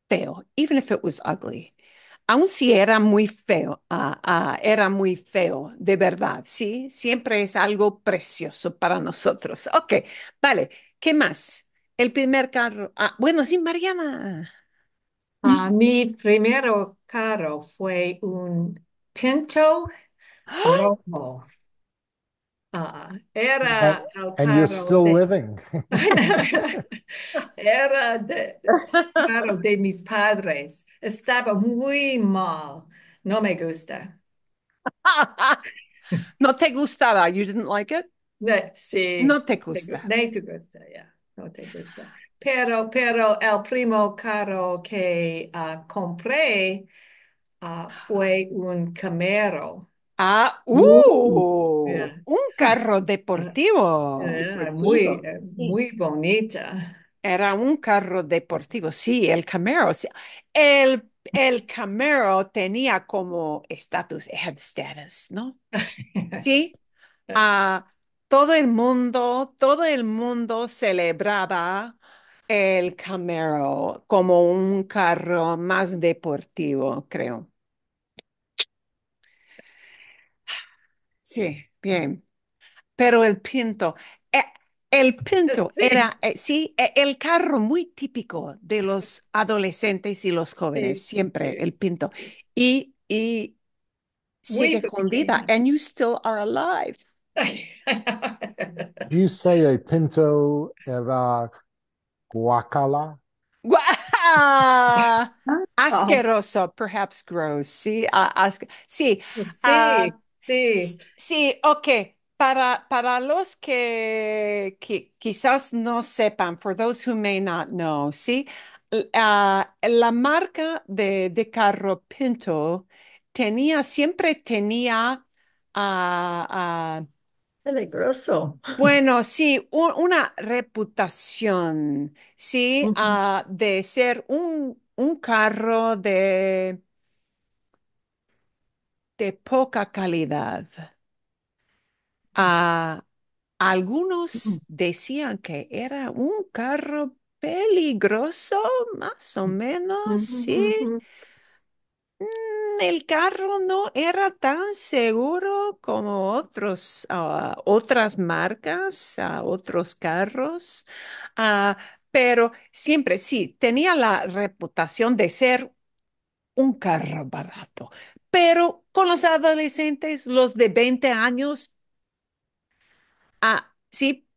feo, even if it was ugly, aun si era muy feo, ah, ah, era muy feo, de verdad, ¿sí? Siempre es algo precioso para nosotros. Ok, vale, ¿qué más? El primer carro. Ah, bueno, sí, Mariana. Ah, mi primer carro fue un Pinto ah, era And, you're still living. era de, carro de mis padres. Estaba muy mal. No me gusta. ¿No te gustaba? You didn't like it? sí. No te gusta. No te gusta, ya no te gusta. Pero, pero el primo carro que ah, compré ah, fue un Camaro. Ah, uh, uh, un carro deportivo. muy, eh, muy bonita. Era un carro deportivo, sí, el Camaro. El, el Camaro tenía como status head status, ¿no? Sí. Ah, todo el mundo, todo el mundo celebraba el Camaro como un carro más deportivo, creo. Sí, bien. Pero el Pinto, eh, el Pinto era, eh, sí, eh, el carro muy típico de los adolescentes y los jóvenes, siempre el Pinto. Y, sigue con vida, and you still are alive. Do you say a pinto era guacala? asqueroso, perhaps gross. Sí, uh, sí. Sí, ah, sí. Sí, ok. Para, para los que, quizás no sepan, for those who may not know, sí, ah, la marca de, de carro pinto tenía, siempre tenía ah, Peligroso. Bueno, sí, una reputación, sí, ah, de ser un, un carro de, de poca calidad. Ah, algunos decían que era un carro peligroso, más o menos, sí el carro no era tan seguro como otros, ah, otras marcas, a otros carros, ah, pero siempre sí, tenía la reputación de ser un carro barato. Pero con los adolescentes, los de 20 años, ah, sí,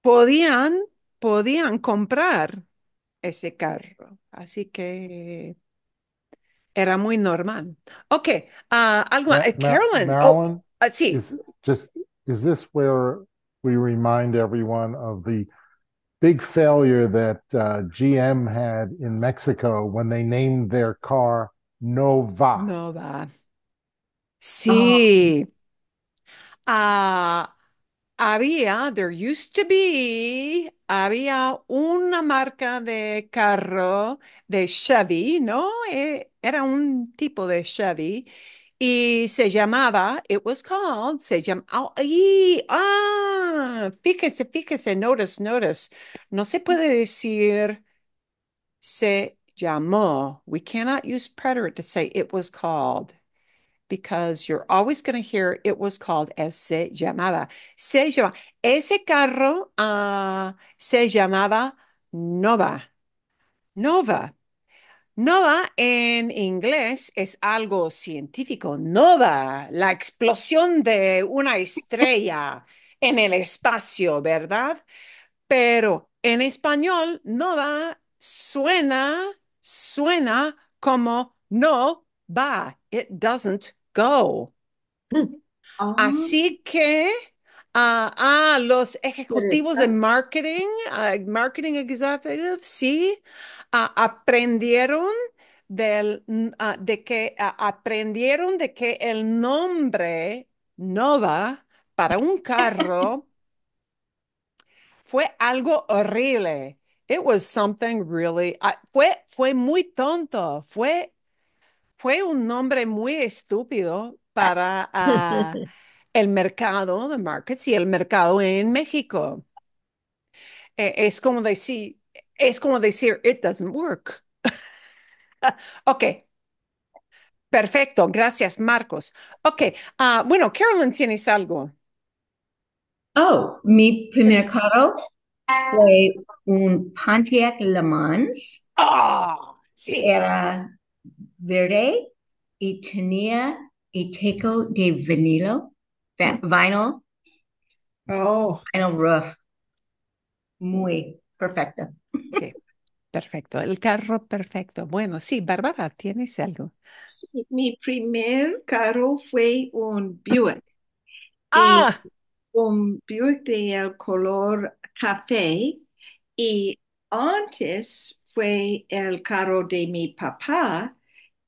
podían, podían comprar ese carro. Así que Era muy normal. Okay. Uh, algo, Ma- eh, Carolyn. Ma- oh, Marilyn, oh, uh, sí. Is, just, is this where we remind everyone of the big failure that uh, GM had in Mexico when they named their car Nova? Nova. Oh. Sí. Ah. Uh, había, there used to be, había una marca de carro de Chevy, ¿no? Eh, era un tipo de Chevy y se llamaba, it was called, se llamaba, oh, ah, fíjese, fíjese, notice, notice, no se puede decir se llamó. We cannot use preterite to say it was called because you're always going to hear it was called as se llamaba. Se llamaba. Ese carro ah, se llamaba Nova. Nova. Nova en inglés es algo científico. Nova, la explosión de una estrella en el espacio, ¿verdad? Pero en español, Nova suena, suena como no va. It doesn't go. Ah. Así que a ah, ah, los ejecutivos de marketing, marketing executives, sí, aprendieron del, de que aprendieron de que el nombre Nova para un carro fue algo horrible. It was something really. fue, fue muy tonto. Fue fue un nombre muy estúpido ah. para ah, el mercado, de markets, y el mercado en México. E, es como decir, es como decir, it doesn't work. ok. Perfecto, gracias, Marcos. Ok, ah, bueno, Carolyn, ¿tienes algo? Oh, mi primer carro fue un Pontiac Le Mans. Oh, sí. Era verde y tenía y teco de vinilo, vinyl. Oh. Vinyl roof. Muy perfecto. Sí, perfecto. El carro perfecto. Bueno, sí, Bárbara, ¿tienes algo? mi primer carro fue un Buick. ¡Ah! Eh, un Buick de color café y antes fue el carro de mi papá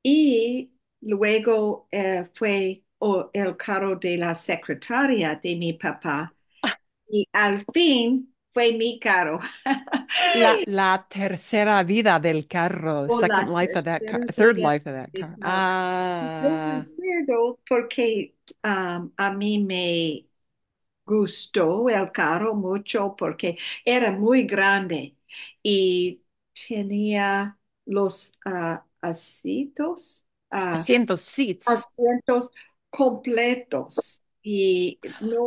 y luego eh, fue oh, el carro de la secretaria de mi papá. Y al fin fue mi carro. la, tercera vida del carro, oh, second life of that third life of that car. Ah. porque um, a mí me gustó el carro mucho porque era muy grande y tenía los ah, asientos, asientos, seats. asientos completos y no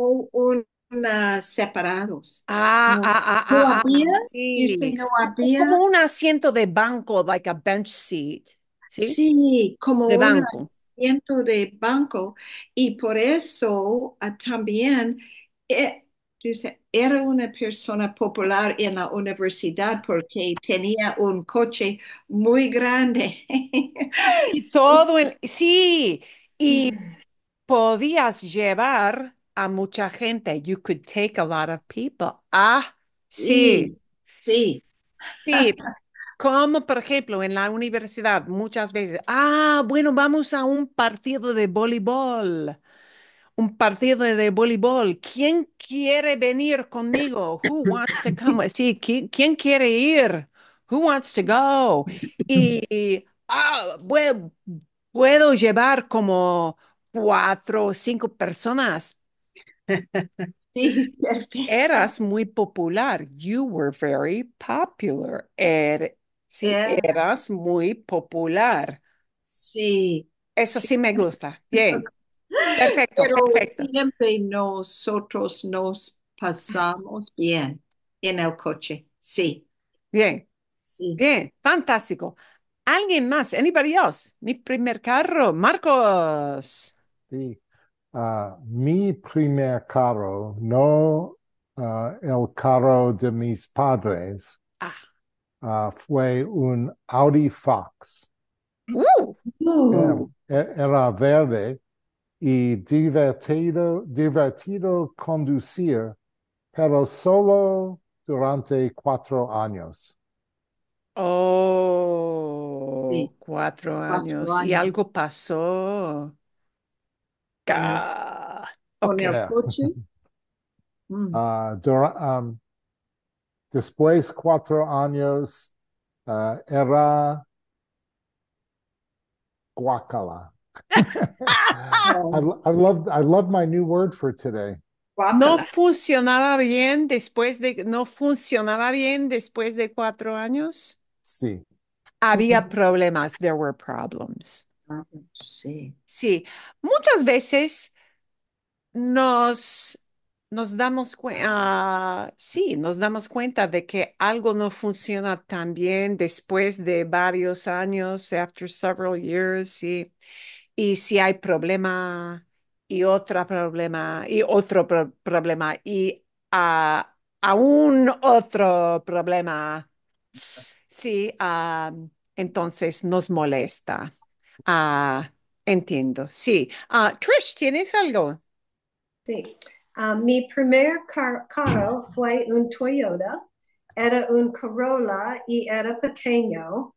una separados. Ah, ah, ah, ah, ah Como un asiento de banco, like a bench seat. Sí, sí como un asiento de banco. Y por eso ah, también eh, era una persona popular en la universidad porque tenía un coche muy grande. todo el, sí, y mm. podías llevar a mucha gente. You could take a lot of people. Ah, sí. Sí. Sí. Como por ejemplo en la universidad muchas veces, ah, bueno, vamos a un partido de voleibol un partido de voleibol. ¿Quién quiere venir conmigo? Who wants to come? ¿quién quiere ir? Who wants to go? Y ah, puedo, llevar como cuatro o cinco personas. Sí, eras muy popular. You were very popular. Er, eras muy popular. Sí. Eso sí me gusta. Bien. Perfecto, Pero siempre nosotros nos pasamos bien en el coche, sí. Bien, bien, fantástico. ¿Alguien más? ¿Anybody else? Mi primer carro, Marcos. Sí, ah, mi primer carro, no ah, el carro de mis padres, ah. fue un Audi Fox. Uh. Uh. E-, era verde y divertido, divertido conducir, pero solo durante cuatro años. Oh, cuatro, años. Y algo pasó. después cuatro años ah, era guacala. I, love, I my new word for today. No funcionaba bien después de no funcionaba bien después de cuatro años. Sí. Había problemas. There were problems. Ah, sí. Sí. Muchas veces nos nos damos cuenta, ah, sí, nos damos cuenta de que algo no funciona tan bien después de varios años, after several years, sí y si hay problema y otro problema y otro problema y a aún otro problema. Sí, ah, entonces nos molesta. Ah, entiendo, sí. Ah, Trish, ¿tienes algo? Sí. mi primer carro fue un Toyota. Era un Corolla y era pequeño.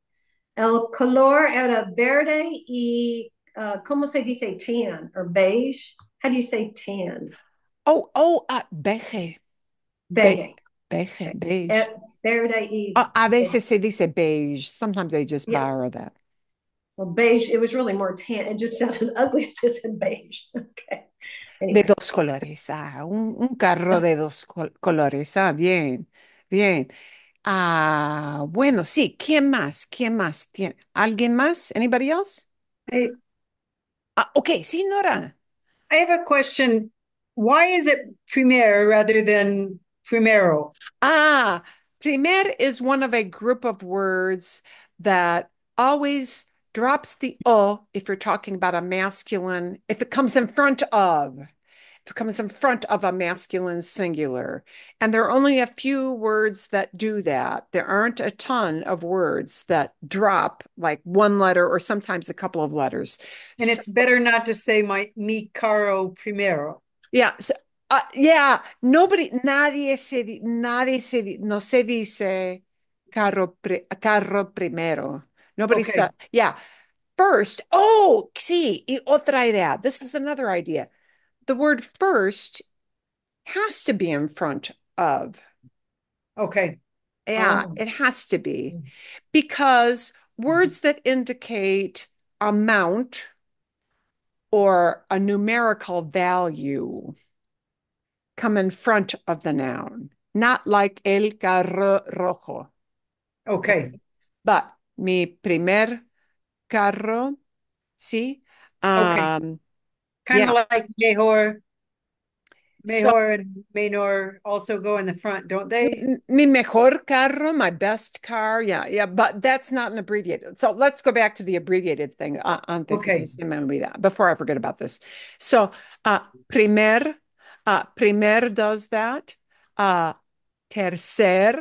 El color era verde y Uh, ¿cómo se dice tan or beige? How do you say tan? Oh, oh, uh, beige. Beige. Beige, beige. Eh, verde y, a veces se dice beige. Sometimes they just borrow that. Well, beige, it was really more tan. It just sounded ugly if it said beige. Okay. De dos colores. Ah, un, carro de dos colores. Ah, bien, bien. Ah, bueno, sí. ¿Quién más? ¿Quién más tiene? ¿Alguien más? Anybody else? Eh, Ah, okay, Signora. I have a question. Why is it primer rather than primero? Ah, primer is one of a group of words that always drops the o if you're talking about a masculine, if it comes in front of comes in front of a masculine singular. And there are only a few words that do that. There aren't a ton of words that drop like one letter or sometimes a couple of letters. And so, it's better not to say my mi caro primero. Yeah. So, uh, yeah. Nobody, nadie se, nadie se, no se dice carro, pri, carro primero. Nobody okay. Said, yeah. First, oh, sí, y otra idea. This is another idea the word first has to be in front of. Okay. Yeah, oh. it has to be mm. because mm-hmm. words that indicate amount or a numerical value come in front of the noun, not like el carro rojo. Okay. But mi primer carro, see? Um, okay. Kind of yeah. like Mejor. Mejor so, and Menor also go in the front, don't they? Mi mejor carro, my best car. Yeah, yeah, but that's not an abbreviated. So let's go back to the abbreviated thing uh, on this. Okay. before I forget about this. So uh, primer, uh, primer does that. Uh, tercer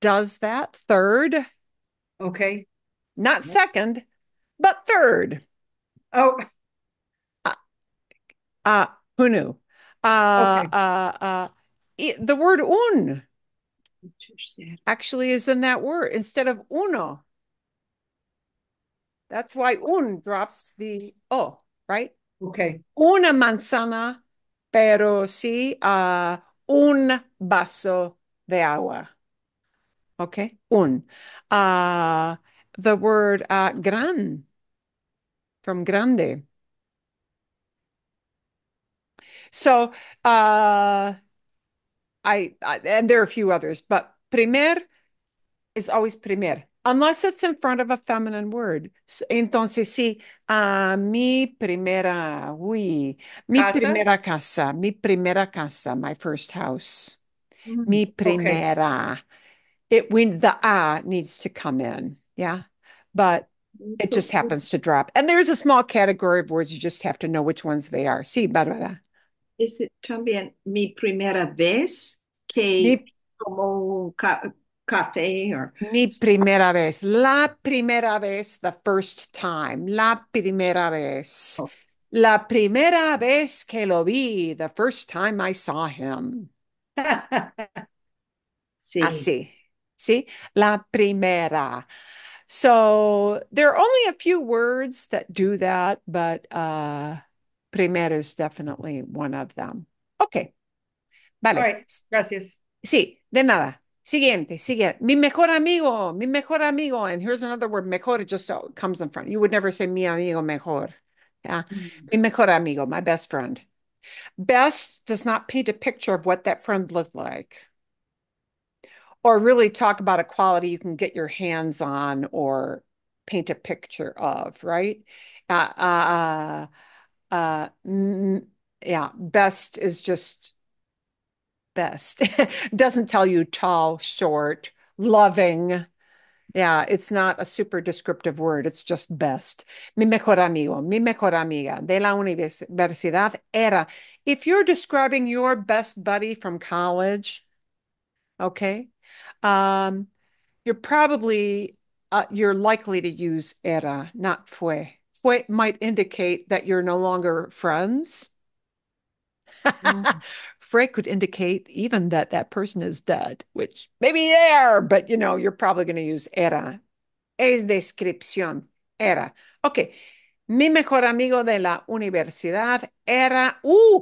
does that. Third. Okay. Not second, but third. Oh. Uh, who knew? Uh, okay. uh, uh the word un actually is in that word instead of uno. That's why un drops the o, right? Okay. Una manzana, pero sí uh, un vaso de agua. Okay, un. Uh, the word uh, gran from grande so uh, I, I, and there are a few others, but primer is always primer, unless it's in front of a feminine word. Entonces, sí, uh, mi primera, oui, mi casa? primera casa, mi primera casa, my first house, mm, mi primera. Okay. It when the ah needs to come in, yeah, but it so just cool. happens to drop. And there's a small category of words you just have to know which ones they are. See, sí, Es también mi primera vez que mi, tomo un ca café. Or... Mi primera vez. La primera vez, the first time. La primera vez. Oh. La primera vez que lo vi, the first time I saw him. sí. Así. Si. la primera. So there are only a few words that do that, but uh, Primer is definitely one of them. Ok. Vale. All right. Gracias. Sí, de nada. Siguiente, siguiente. Mi mejor amigo, mi mejor amigo. And here's another word, mejor, it just comes in front. You would never say mi amigo mejor. Yeah. Mm-hmm. Mi mejor amigo, my best friend. Best does not paint a picture of what that friend looked like or really talk about a quality you can get your hands on or paint a picture of, right? Uh, uh, uh uh, yeah, best is just best. Doesn't tell you tall, short, loving. Yeah, it's not a super descriptive word. It's just best. Mi mejor amigo, mi mejor amiga de la universidad era. If you're describing your best buddy from college, okay, um, you're probably, uh, you're likely to use era, not fue quite might indicate that you're no longer friends. Mm. could indicate even that that person is dead, which maybe they are, but you know, you're probably going to use era. Es descripción, era. Okay. Mi mejor amigo de la universidad era, uh,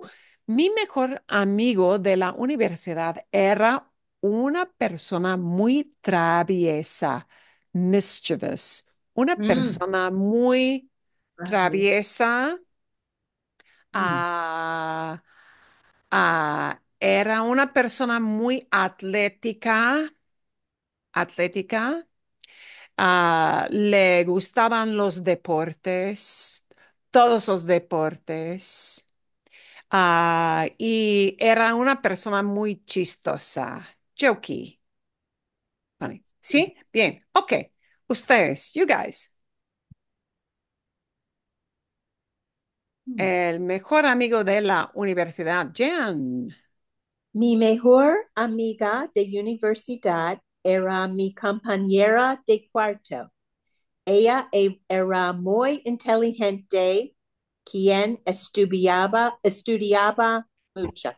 mi mejor amigo de la universidad era una persona muy traviesa, mischievous, una mm. persona muy traviesa. Mm. era una persona muy atlética, atlética. Ah, le gustaban los deportes, todos los deportes. Ah, y era una persona muy chistosa, jokey. ¿Sí? Bien. Ok. Ustedes, you guys. Mm. El mejor amigo de la universidad, Jan. Mi mejor amiga de universidad era mi compañera de cuarto. Ella e-, era muy inteligente, quien estudiaba, mucho.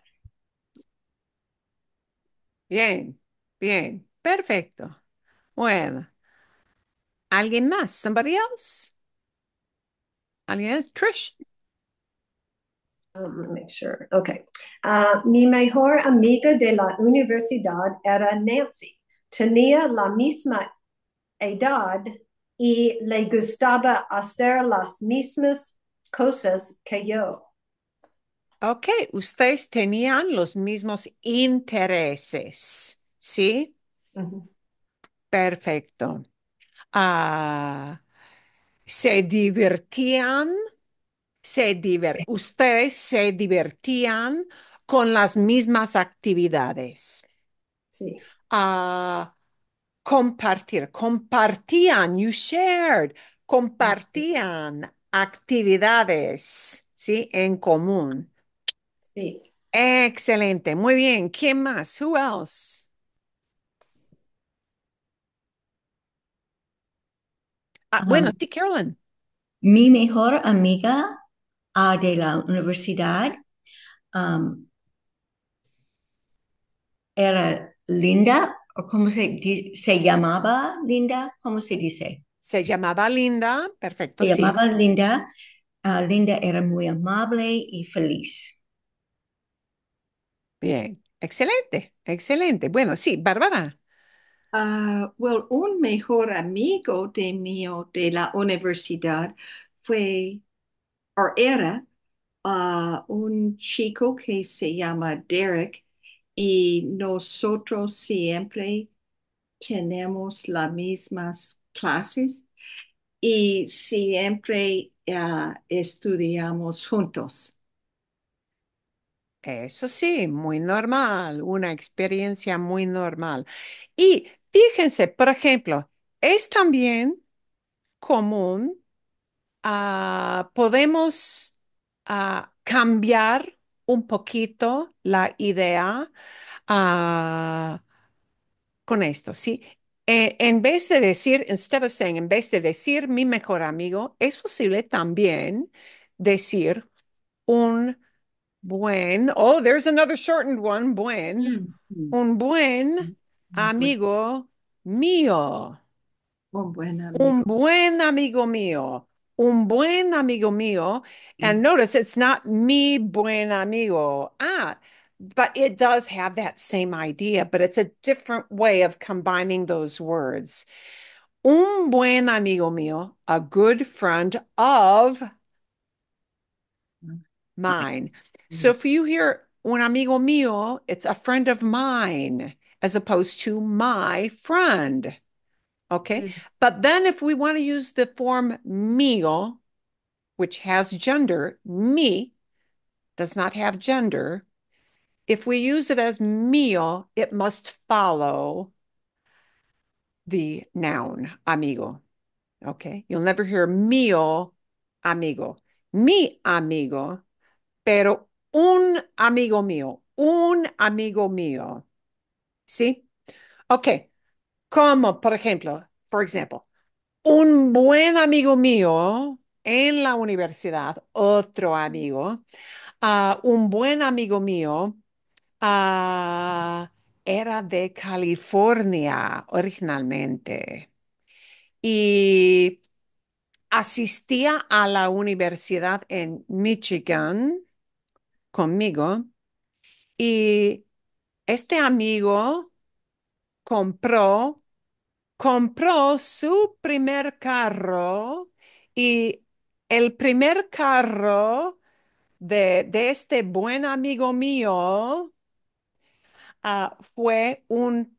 Bien, bien, perfecto. Bueno, ¿alguien más? ¿Somebody else? ¿Alguien más? Trish? make sure. Okay. Ah, mi mejor amiga de la universidad era Nancy. Tenía la misma edad y le gustaba hacer las mismas cosas que yo. Ok, ustedes tenían los mismos intereses, ¿sí? Perfecto. Ah, ¿Se divertían ustedes se divertían con las mismas actividades. Sí. Ah, compartir, compartían, you shared, compartían actividades, ¿sí? En común. Sí. Excelente, muy bien. ¿Quién más? Who else? Ah, bueno, um, sí, Carolyn. Mi mejor amiga de la universidad. Um, era Linda, o cómo se, se llamaba Linda, ¿cómo se dice? Se llamaba Linda, perfecto. Se llamaba Linda. Ah, Linda era muy amable y feliz. Bien, excelente, excelente. Bueno, sí, Bárbara. Ah, un mejor amigo de mío de la universidad fue o era uh, un chico que se llama Derek y nosotros siempre tenemos las mismas clases y siempre uh, estudiamos juntos. Eso sí, muy normal, una experiencia muy normal. Y fíjense, por ejemplo, es también común Ah, podemos ah, cambiar un poquito la idea ah, con esto, ¿sí? Eh, en vez de decir, instead of saying, en vez de decir mi mejor amigo, es posible también decir un buen, oh, there's another shortened one, buen, mm-hmm. mm-hmm. un buen amigo mío. buen Un buen amigo mío. un buen amigo mío. And notice it's not mi buen amigo. Ah, but it does have that same idea, but it's a different way of combining those words. Un buen amigo mío, a good friend of mine. So mm. if you hear un amigo mío, it's a friend of mine as opposed to my friend. Okay. Mm-hmm. But then if we want to use the form mio, which has gender, me does not have gender. If we use it as mio, it must follow the noun amigo. Okay. You'll never hear mio amigo, mi amigo, pero un amigo mío, un amigo mío. See? Okay. Como, por ejemplo, por ejemplo, un buen amigo mío en la universidad, otro amigo, ah, un buen amigo mío ah, era de California originalmente y asistía a la universidad en Michigan conmigo y este amigo compró, compró su primer carro y el primer carro de, este buen amigo mío ah, fue un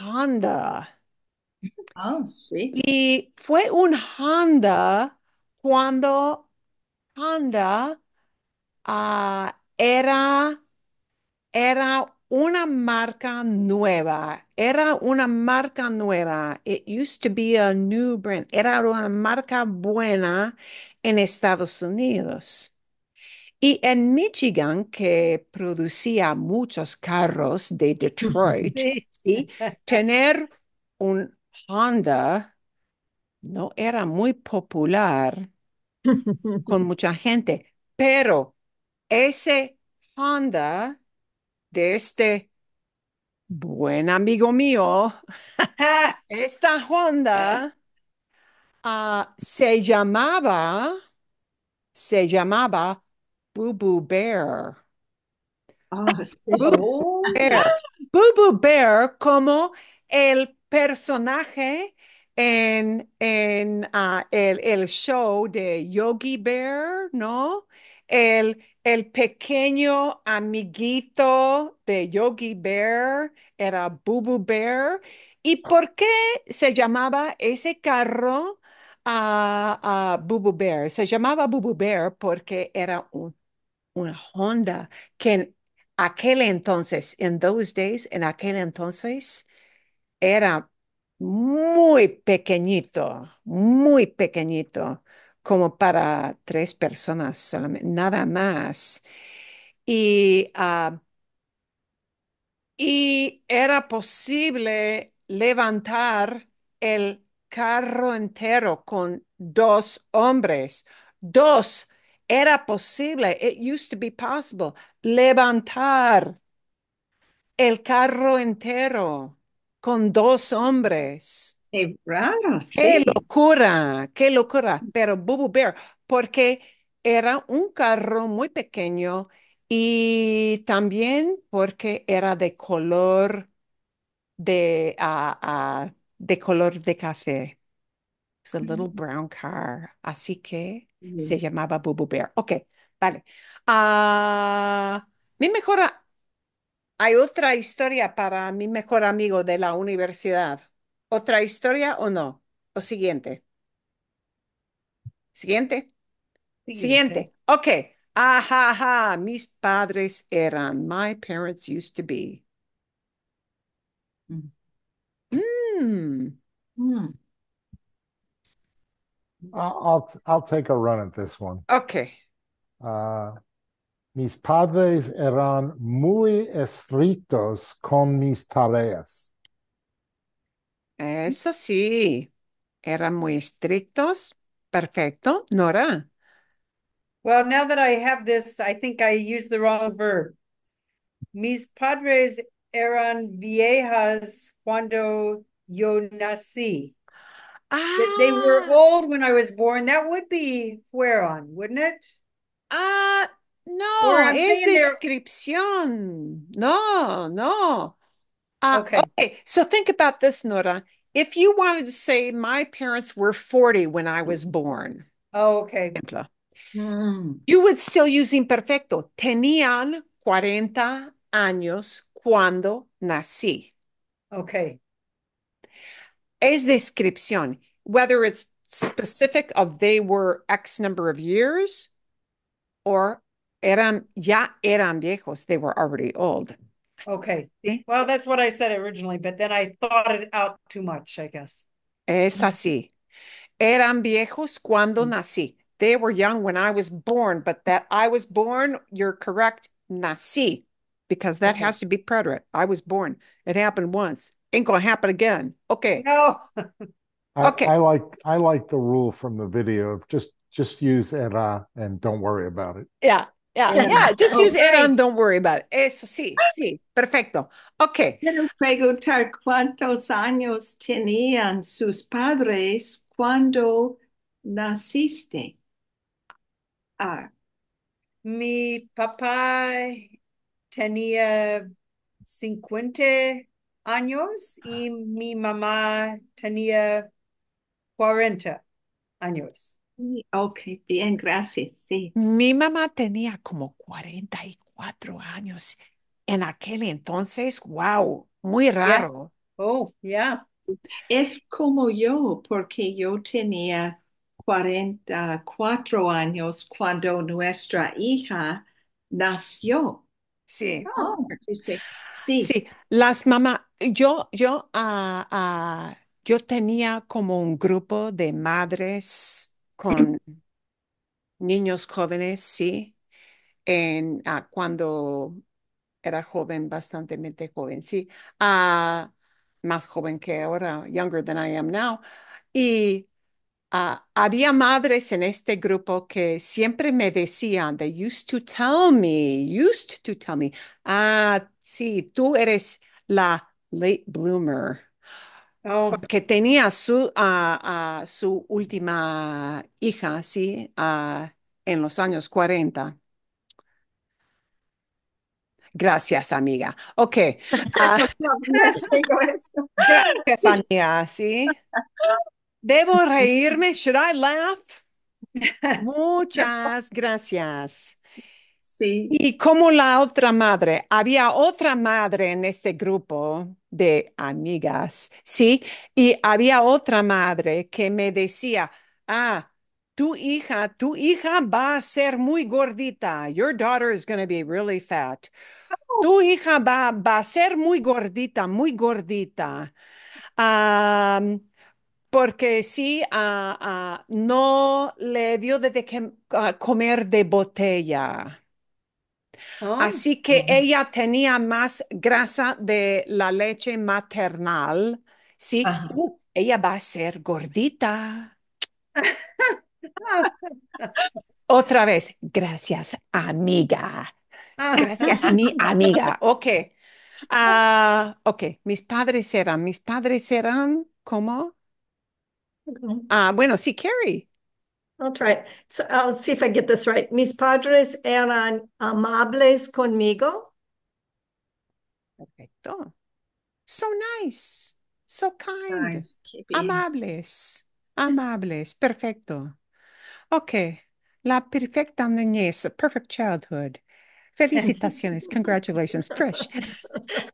Honda. Ah, sí. Y fue un Honda cuando Honda ah, era, era una marca nueva. Era una marca nueva. It used to be a new brand. Era una marca buena en Estados Unidos. Y en Michigan, que producía muchos carros de Detroit, tener un Honda no era muy popular con mucha gente, pero ese Honda de este buen amigo mío, esta Honda ah, se llamaba, se llamaba Boo Boo Bear. Oh, Boo, Boo Bear como el personaje en, en ah, el, show de Yogi Bear, ¿no? El, el pequeño amiguito de Yogi Bear era Bubu Bear. ¿Y por qué se llamaba ese carro a Boo Bubu Bear? Se llamaba Bubu Bear porque era una Honda que en aquel entonces, en those days, en aquel entonces, era muy pequeñito, muy pequeñito como para tres personas solamente, nada más. Ah, y, era posible levantar el carro entero con dos hombres. Dos, era posible, it used to be possible, levantar el carro entero con dos hombres. Qué locura, qué locura. Pero Boo Bear, porque era un carro muy pequeño y también porque era de color de, de color de café. Es little mm. brown car. Así que se llamaba Boo Bear. Ok, vale. Ah, mi mejor, hay otra historia para mi mejor amigo de la universidad otra historia o no? ¿O siguiente? Siguiente. Siguiente. Okay. Ok. Ajá, Mis padres eran. My parents used to be. Mm. Mm. Mm. I'll take a run at this one. Okay. Uh, mis padres eran muy estrictos con mis tareas. Eso sí, eran muy estrictos. Perfecto, Nora. Well, now that I have this, I think I used the wrong verb. Mis padres eran viejas cuando yo nací. That they were Ah, old when I was born. That would be fueron, wouldn't it? ah, Or no, I'm es saying they're descripción. No, no. Uh, okay. okay. So think about this, Nora. If you wanted to say, my parents were 40 when I was born. Oh, okay. Mm. You would still use imperfecto. Tenían 40 años cuando nací. Okay. Es descripción, whether it's specific of they were X number of years or eran, ya eran viejos, they were already old. Okay. Well, that's what I said originally, but then I thought it out too much, I guess. Es así. Eran viejos cuando mm. nací. They were young when I was born, but that I was born, you're correct, nací, because that okay. has to be preterite. I was born. It happened once. Ain't gonna happen again. Okay. No. I, okay. I like I like the rule from the video of just just use era and don't worry about it. Yeah, yeah, yeah, yeah. just okay. use it and don't worry about it. Eso sí, sí, perfecto. Ok. Quiero preguntar cuántos años tenían sus padres cuando naciste. Ah. Mi papá tenía 50 años y mi mamá tenía 40 años. Ok, bien, gracias, sí. Mi mamá tenía como 44 años en aquel entonces, wow, muy raro. Oh, ya. Es como yo, porque yo tenía 44 años cuando nuestra hija nació. Sí. Oh, sí. sí. las mamás, yo, yo, ah, ah, yo tenía como un grupo de madres con niños jóvenes, sí, en, ah, cuando era joven, bastante joven, sí, ah, más joven que ahora, younger than I am now. Y ah, había madres en este grupo que siempre me decían, they used to tell me, used to tell me, ah, sí, tú eres la late bloomer. Que oh. porque tenía su, a su última hija, sí, en los años 40. Gracias, amiga. Ok. Ah, gracias, amiga, sí. ¿Debo reírme? ¿Should I laugh? Muchas gracias. Y como la otra madre, había otra madre en este grupo de amigas, ¿sí? Y había otra madre que me decía, ah, tu hija, tu hija va a ser muy gordita. Your daughter is going to be really fat. Oh. Tu hija va, a ser muy gordita, muy gordita. porque sí, no le dio de comer de botella. Oh. Así que ella tenía más grasa de la leche maternal. Sí, uh, ella va a ser gordita. Otra vez, gracias amiga. Gracias mi amiga. Ok. Ah, ok, mis padres eran, mis padres serán como. Ah, bueno, sí, Carrie. I'll try it. So I'll see if I get this right. Mis padres eran amables conmigo. Perfecto. So nice. So kind. Nice. Amables. Amables. Perfecto. Okay. La perfecta niñez, the perfect childhood. Felicitaciones. Congratulations, Trish.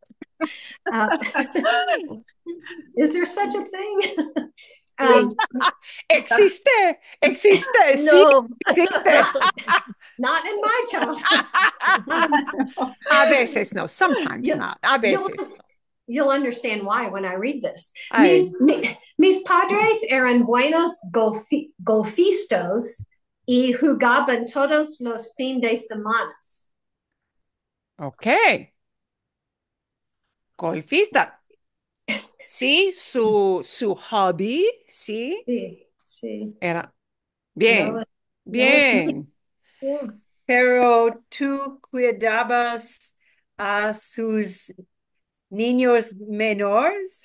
Uh, is there such a thing? Um, existe, existe, no. sí, existe. not in my childhood. a veces no, sometimes you, not. A veces. You'll, no. you'll understand why when I read this. I, mis, mis padres eran buenos golfi, golfistas y jugaban todos los fines de semana. Okay. Golfista. Sí, su, su hobby, sí. Sí, sí. Era. Bien, no, bien. No, Pero tú cuidabas a sus niños menores?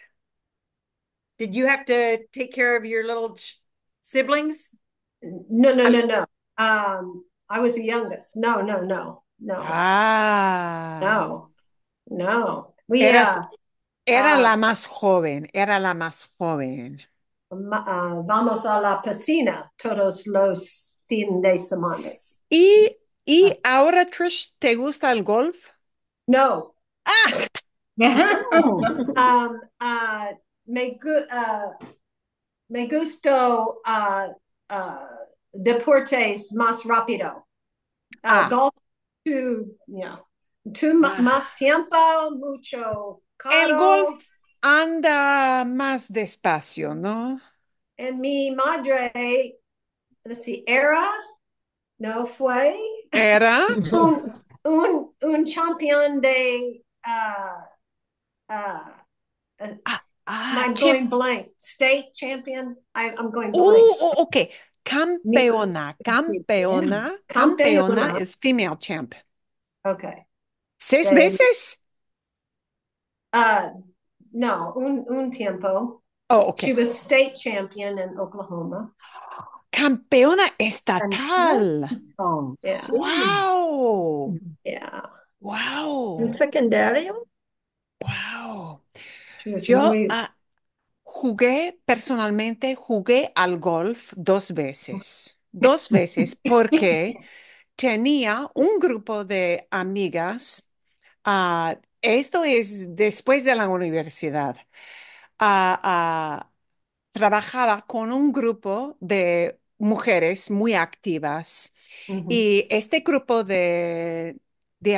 Did you have to take care of your little siblings? No, no, no, no. Um, I was the youngest. No, no, no, no. Ah. No, no. We, Eras, uh, Era ah. la más joven, era la más joven. Ah, vamos a la piscina todos los fines de semana. ¿Y, ah. ahora, Trish, te gusta el golf? No. ¡Ah! Um, me, uh, deportes más rápido. Golf, tú yeah, más tiempo, mucho el golf anda más despacio, ¿no? En mi madre, let's see, era, no fue. Era. un, un, champion de. I'm uh, uh, uh, ah, ah, going blank. State champion. I'm going Oh, oh okay. Campeona. Campeona. Campeona, is female champ. Okay. ¿Seis Uh, no, un, tiempo. Oh, okay. She was state champion in Oklahoma. Campeona estatal. oh, Wow. Yeah. Wow. En secundario. Wow. Yo ah, jugué personalmente, jugué al golf dos veces. Dos veces porque tenía un grupo de amigas ah, esto es después de la universidad. Ah, ah, trabajaba con un grupo de mujeres muy activas y este grupo de,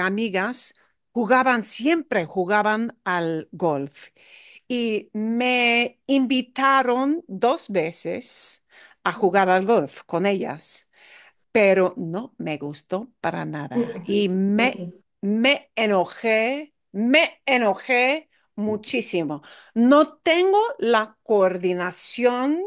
amigas jugaban siempre, jugaban al golf. Y me invitaron dos veces a jugar al golf con ellas, pero no me gustó para nada. Y me enojé me enojé muchísimo. No tengo la coordinación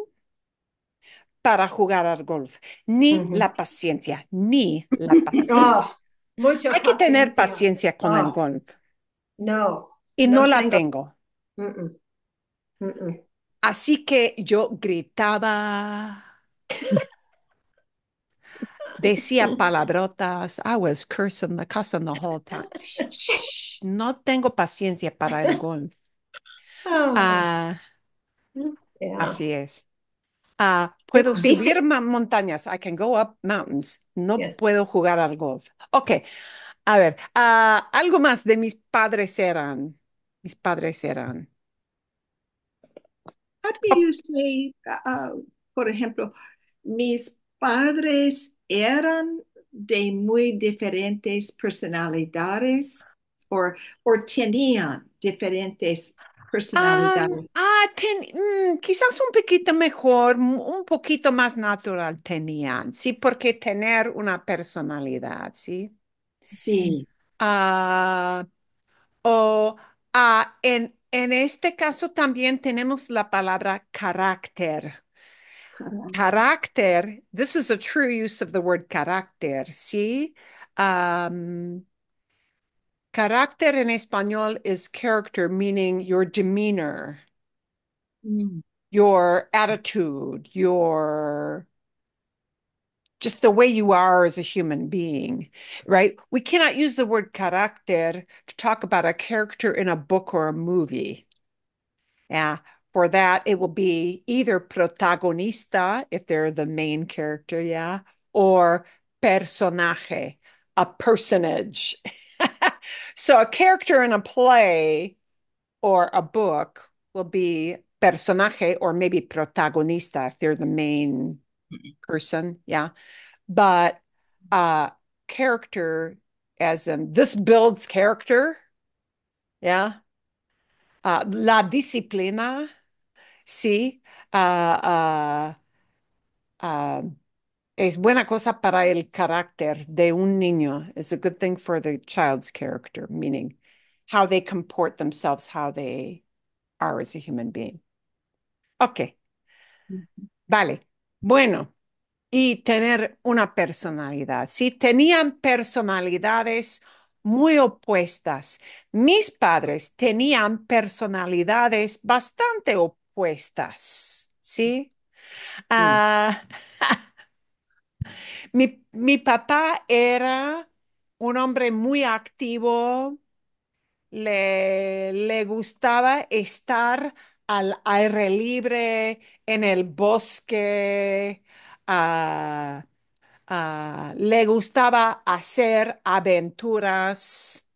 para jugar al golf, ni la paciencia, ni la paciencia. Hay que tener paciencia con el golf. No. Y no, la tengo. Así que yo gritaba. decía palabrotas. I was cursing the cussing the whole time. no tengo paciencia para el golf. Ah, así es. Ah, puedo subir montañas. I can go up mountains. No puedo jugar al golf. Ok. A ver, ah, algo más de mis padres eran. Mis padres eran. What do you say, uh, uh, por ejemplo, mis padres eran de muy diferentes personalidades o, tenían diferentes ah, personalidades? ah, mm, quizás un poquito mejor, un poquito más natural tenían, sí, porque tener una personalidad, sí. Sí. Ah, o ah, en este caso también tenemos la palabra carácter Character. This is a true use of the word character. See, um, character in Espanol is character, meaning your demeanor, mm. your attitude, your just the way you are as a human being, right? We cannot use the word character to talk about a character in a book or a movie. Yeah, for that, it will be either protagonista, if they're the main character, yeah, or personaje, a personage. so a character in a play or a book will be personaje or maybe protagonista if they're the main person, yeah. But uh character as in this builds character, yeah. Uh, la disciplina sí, es buena cosa para el carácter de un niño. It's a good thing for the child's character, meaning how they comport themselves, how they are as a human being. Ok. Vale. Bueno. Y tener una personalidad. Si sí, tenían personalidades muy opuestas. Mis padres tenían personalidades bastante opuestas ¿sí? Ah, mi, papá era un hombre muy activo, le, gustaba estar al aire libre, en el bosque, ah, ah, le gustaba hacer aventuras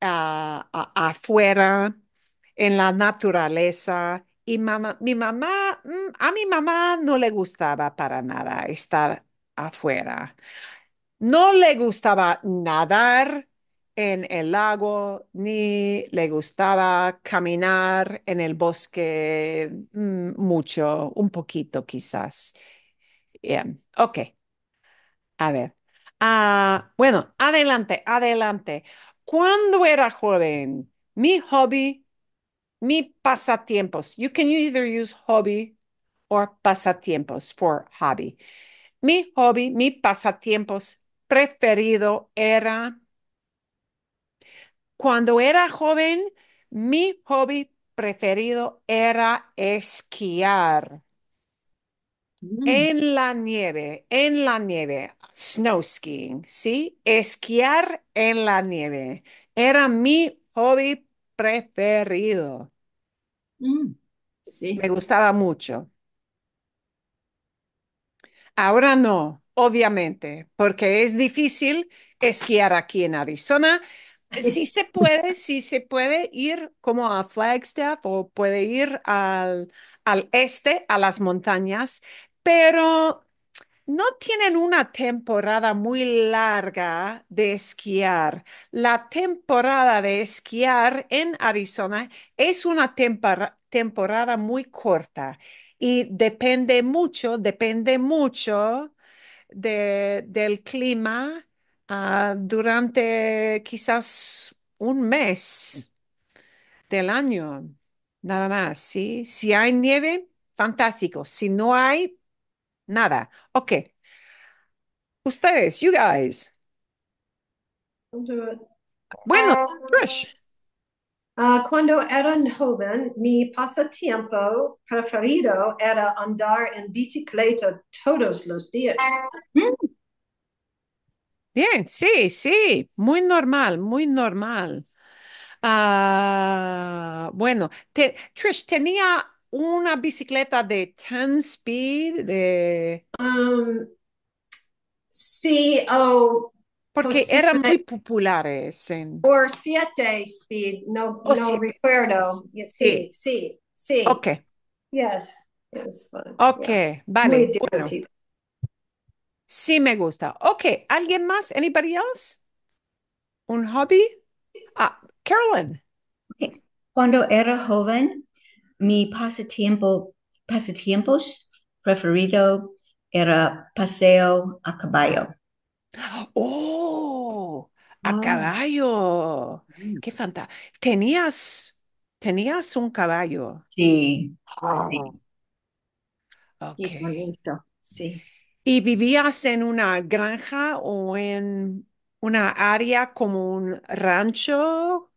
afuera, en la naturaleza. Y mi mamá, mm, a mi mamá no le gustaba para nada estar afuera. No le gustaba nadar en el lago, ni le gustaba caminar en el bosque mm, mucho, un poquito quizás. bien Ok. A ver. Ah, bueno, adelante, adelante. Cuando era joven, mi hobby mi pasatiempos. You can either use hobby or pasatiempos for hobby. Mi hobby, mi pasatiempos preferido era cuando era joven, mi hobby preferido era esquiar. Mm. En la nieve, en la nieve, snow skiing, ¿sí? Esquiar en la nieve. Era mi hobby preferido. Mm, sí. Me gustaba mucho. Ahora no, obviamente, porque es difícil esquiar aquí en Arizona. Sí se puede, sí se puede ir como a Flagstaff o puede ir al, al este, a las montañas, pero no tienen una temporada muy larga de esquiar. La temporada de esquiar en Arizona es una temporada muy corta y depende mucho, depende mucho de, del clima ah, durante quizás un mes del año, nada más, ¿sí? Si hay nieve, fantástico. Si no hay, Nada. Ok. Ustedes, you guys. Bueno, ah, Trish. Ah, cuando era joven, mi pasatiempo preferido era andar en bicicleta todos los días. Bien, sí, sí, muy normal, muy normal. Ah, bueno, Trish, tenía una bicicleta de 10 speed, de... Um, sí, o... Oh, pues Porque eran muy populares. En... Por 7 speed, no, oh, no recuerdo. Sí, sí, sí, sí. Ok. Yes, Sí. Ok, vale. Sí, me gusta. Ok, ¿alguien más? ¿Anybody else? ¿Un hobby? Ah, Carolyn. Cuando era joven, mi pasatiempo, pasatiempos preferido era paseo a caballo. ¡Oh! A caballo. Mm. ¡Qué fantástico! Tenías, tenías un caballo. Sí. Bonito. Pues ¡Ah! Sí. ¿Y vivías en una granja o en una área como un rancho?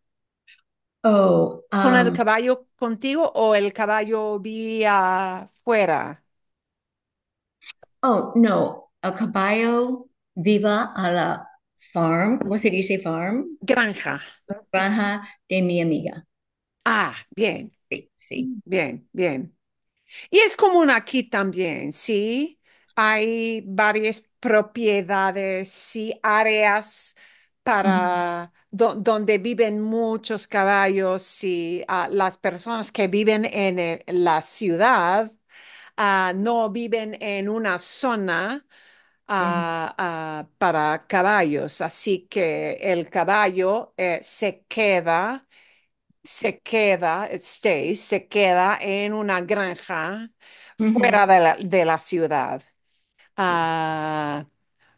Oh, ¿Con el um, caballo contigo o el caballo vivía fuera? oh, no. El caballo viva a la farm, ¿cómo se dice farm? Granja. Granja de mi amiga. Ah, bien, Sí, bien, bien. Y es común aquí también, ¿sí? Hay varias propiedades, sí, áreas para donde viven muchos caballos y ah, las personas que viven en eh, la ciudad ah, no viven en una zona ah, para caballos, así que el caballo eh, se queda, se queda, eh, se queda en una granja fuera de la, de la ciudad.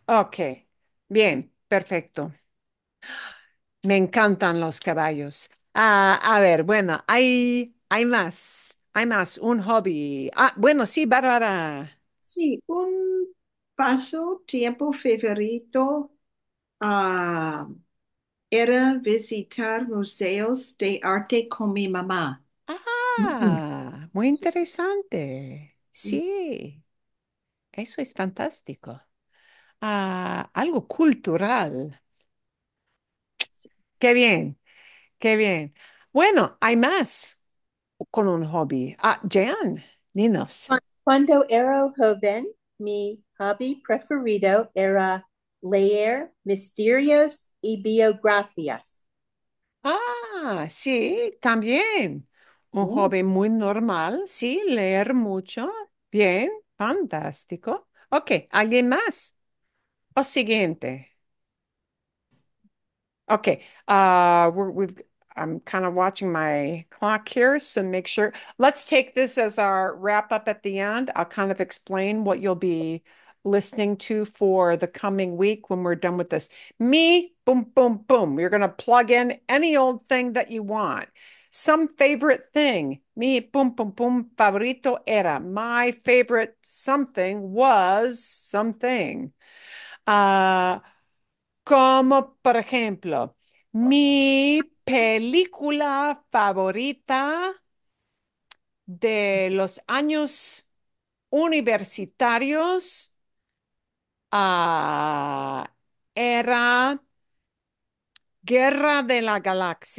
ok, bien, perfecto. Me encantan los caballos. Ah, a ver, bueno, hay, hay más, hay más, un hobby. Ah, bueno, sí, Bárbara. Sí, un paso, tiempo favorito ah, era visitar museos de arte con mi mamá. Ah, muy interesante. Sí, eso es fantástico. Ah, algo cultural. Qué bien, qué bien. Bueno, hay más con un hobby. Ah, Jan, ninos. Cuando era joven, mi hobby preferido era leer misterios y biografías. Ah, sí, también. Un joven hobby muy normal, sí, leer mucho. Bien, fantástico. Ok, ¿alguien más? O siguiente. Okay. Uh, we're, we've I'm kind of watching my clock here, so make sure. Let's take this as our wrap up at the end. I'll kind of explain what you'll be listening to for the coming week when we're done with this. Me, boom, boom, boom. You're going to plug in any old thing that you want. Some favorite thing, me, boom, boom, boom, favorito era. My favorite something was something. Uh, Como por ejemplo, mi película favorita de los años universitarios ah, era Guerra de la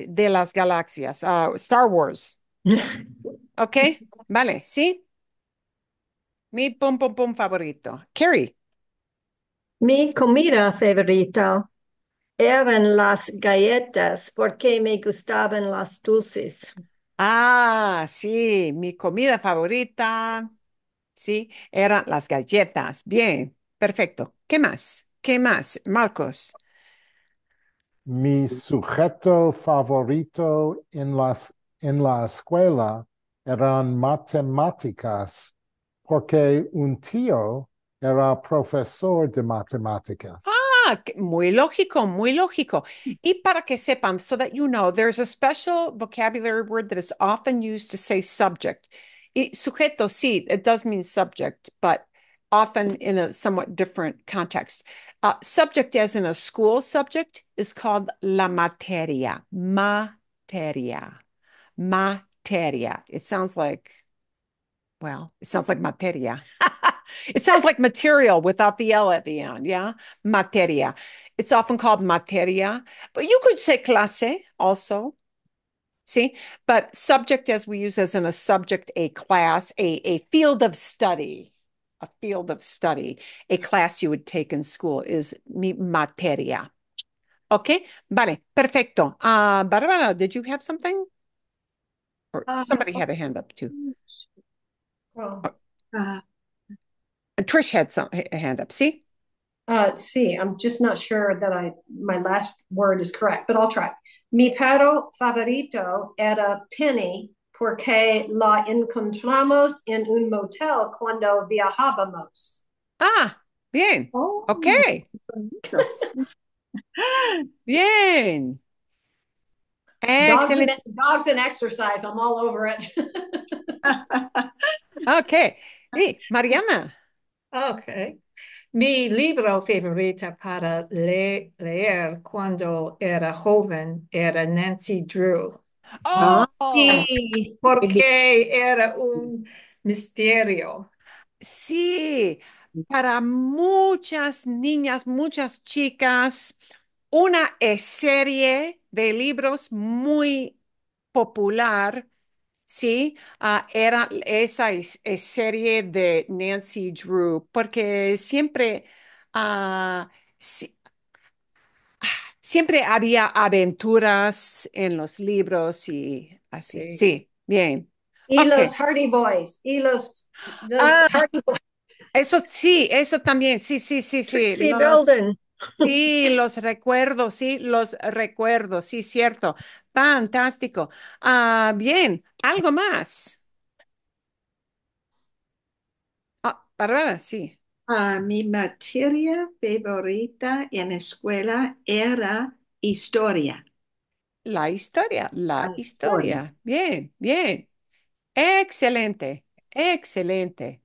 de las Galaxias, ah, Star Wars. Ok, vale, sí. Mi pum pum pum favorito. Carrie. Mi comida favorita eran las galletas porque me gustaban las dulces. Ah, sí, mi comida favorita, sí, eran las galletas. Bien, perfecto. ¿Qué más? ¿Qué más, Marcos? Mi sujeto favorito en, en la escuela eran matemáticas porque un tío era profesor de matemáticas. Ah, muy lógico, muy lógico. Y para que sepan, so that you know, there's a special vocabulary word that is often used to say subject. Y sujeto, sí, it does mean subject, but often in a somewhat different context. Uh, subject, as in a school subject, is called la materia. Materia. Materia. It sounds like, well, it sounds like materia. it sounds like material without the L at the end. Yeah. Materia. It's often called materia, but you could say clase also. See, but subject as we use as in a subject, a class, a, a field of study, a field of study, a class you would take in school is mi materia. Okay, vale, perfecto. Uh, Barbara, did you have something? Or um, somebody uh, had a hand up too. Well, oh. uh, Trish had some a hand up. See? Uh, see, I'm just not sure that I my last word is correct, but I'll try. Mi perro favorito era Penny porque la encontramos en un motel cuando viajábamos. Ah, bien. Oh. Okay. bien. Excellent. Dogs and, dogs and exercise. I'm all over it. okay. Hey, Mariana. Ok. Mi libro favorito para leer cuando era joven era Nancy Drew. Oh, sí, porque era un misterio. Sí, para muchas niñas, muchas chicas, una serie de libros muy popular Sí, ah, era esa serie de Nancy Drew, porque siempre, ah, ah, siempre había aventuras en los libros y así. Sí. bien. Y los Hardy Boys, y los, Boys, eso sí, eso también. Sí, sí, sí, sí. Sí, los recuerdos, sí, los recuerdos, sí, cierto. Fantástico. Ah, bien, ¿algo más? Ah, sí. Ah, mi materia favorita en escuela era historia. La historia, la, historia. historia. Bien, bien. Excelente, excelente.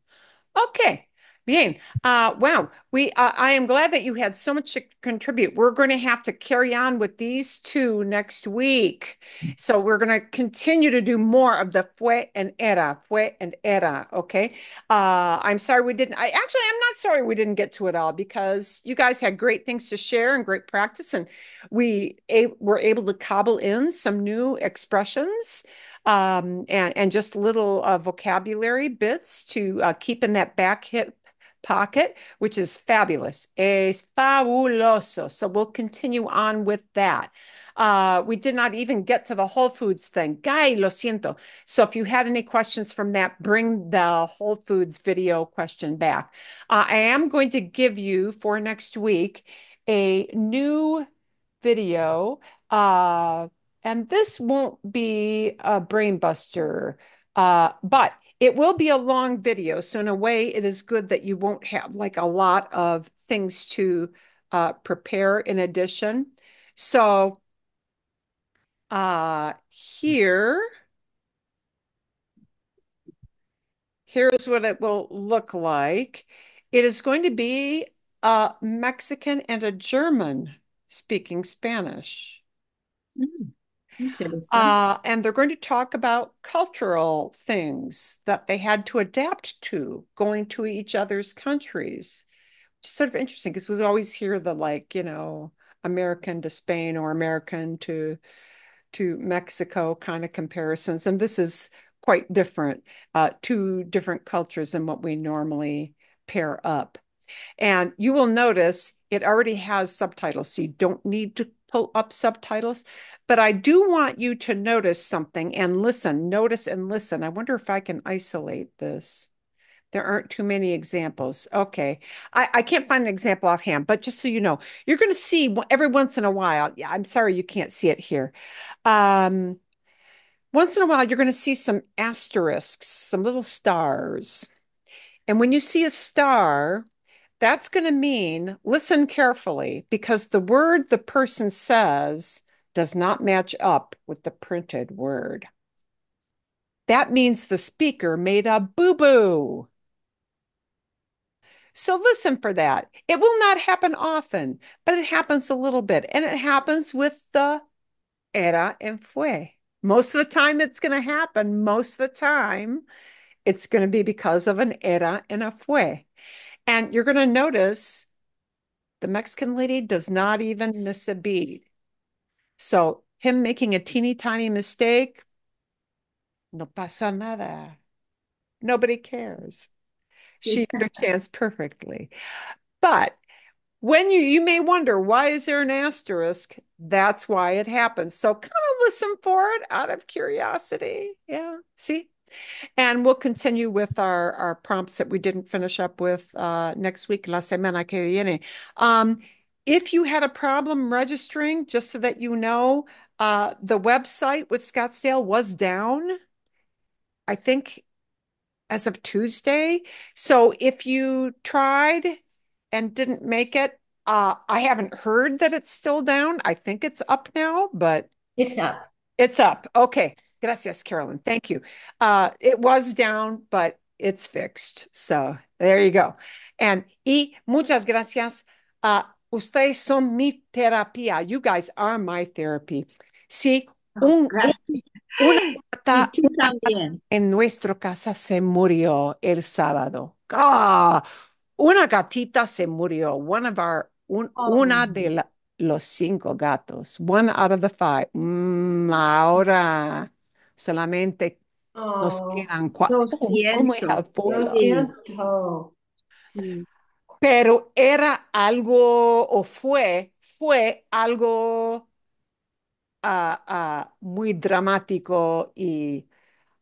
Ok. Bien. Uh, wow. We. Uh, I am glad that you had so much to contribute. We're going to have to carry on with these two next week, so we're going to continue to do more of the fue and era, fue and era. Okay. Uh, I'm sorry we didn't. I actually I'm not sorry we didn't get to it all because you guys had great things to share and great practice, and we a- were able to cobble in some new expressions um, and, and just little uh, vocabulary bits to uh, keep in that back hip pocket, which is fabulous. Es fabuloso. So we'll continue on with that. Uh, we did not even get to the Whole Foods thing. Guy, lo siento. So if you had any questions from that, bring the Whole Foods video question back. Uh, I am going to give you for next week a new video. Uh, and this won't be a brain buster, uh, but it will be a long video. So, in a way, it is good that you won't have like a lot of things to uh, prepare in addition. So, uh, here, here's what it will look like. It is going to be a Mexican and a German speaking Spanish. Mm. Uh, and they're going to talk about cultural things that they had to adapt to going to each other's countries. Which is sort of interesting because we always hear the like, you know, American to Spain or American to to Mexico kind of comparisons, and this is quite different. Uh, two different cultures than what we normally pair up. And you will notice it already has subtitles, so you don't need to pull up subtitles, but I do want you to notice something and listen, notice and listen. I wonder if I can isolate this. There aren't too many examples. Okay. I, I can't find an example offhand, but just so you know, you're going to see every once in a while. Yeah, I'm sorry you can't see it here. Um, once in a while, you're going to see some asterisks, some little stars. And when you see a star, that's going to mean listen carefully because the word the person says does not match up with the printed word. That means the speaker made a boo boo. So listen for that. It will not happen often, but it happens a little bit. And it happens with the era and fue. Most of the time, it's going to happen. Most of the time, it's going to be because of an era and a fue. And you're going to notice the Mexican lady does not even miss a beat. So, him making a teeny tiny mistake, no pasa nada. Nobody cares. She understands perfectly. But when you you may wonder why is there an asterisk that's why it happens so kind of listen for it out of curiosity yeah see and we'll continue with our, our prompts that we didn't finish up with uh, next week, la semana que viene. Um, if you had a problem registering, just so that you know, uh, the website with Scottsdale was down, I think, as of Tuesday. So if you tried and didn't make it, uh, I haven't heard that it's still down. I think it's up now, but it's up. It's up. Okay. Gracias, Carolyn. Thank you. Uh, it was down, but it's fixed. So there you go. And y muchas gracias. Uh, ustedes son mi terapia. You guys are my therapy. Si oh, un, una gata, en nuestra casa se murió el sábado. Ah, una gatita se murió. One of our, un, oh. una de la, los cinco gatos. One out of the five. Mm, ahora. solamente nos oh, quedan cuatro. Lo siento. Mm. Pero era algo, o fue, fue algo ah, ah, muy dramático y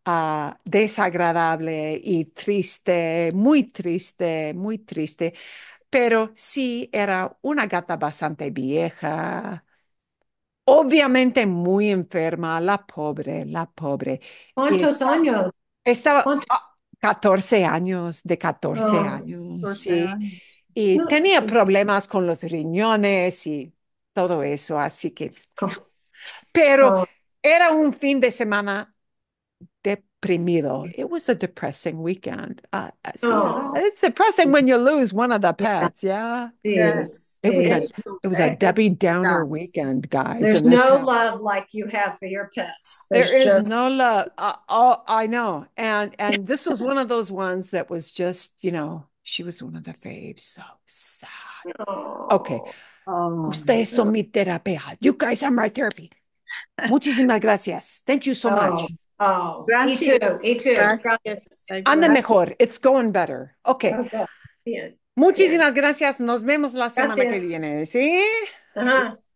ah, desagradable y triste, muy triste, muy triste. Pero sí era una gata bastante vieja, obviamente muy enferma, la pobre, la pobre. ¿Cuántos años? Estaba 14 ah, años, de 14 ah, años, sí. Y tenía pues, problemas con los riñones y todo eso, así que... pero oh. era un fin de semana Primero. It was a depressing weekend. Uh, so oh. It's depressing when you lose one of the pets. Yeah. Yes. It was a it was a Debbie Downer weekend, guys. There's no house. love like you have for your pets. There's there is just... no love. Uh, oh, I know. And and this was one of those ones that was just you know she was one of the faves. So sad. Oh. Okay. Oh, Ustedes son mi terapia. You guys are my therapy. Muchísimas gracias. Thank you so oh. much. Oh, gracias. Gracias. mejor. It's going better. Okay. Bien. Muchísimas gracias. Nos vemos la semana que viene. ¿Sí? Ajá.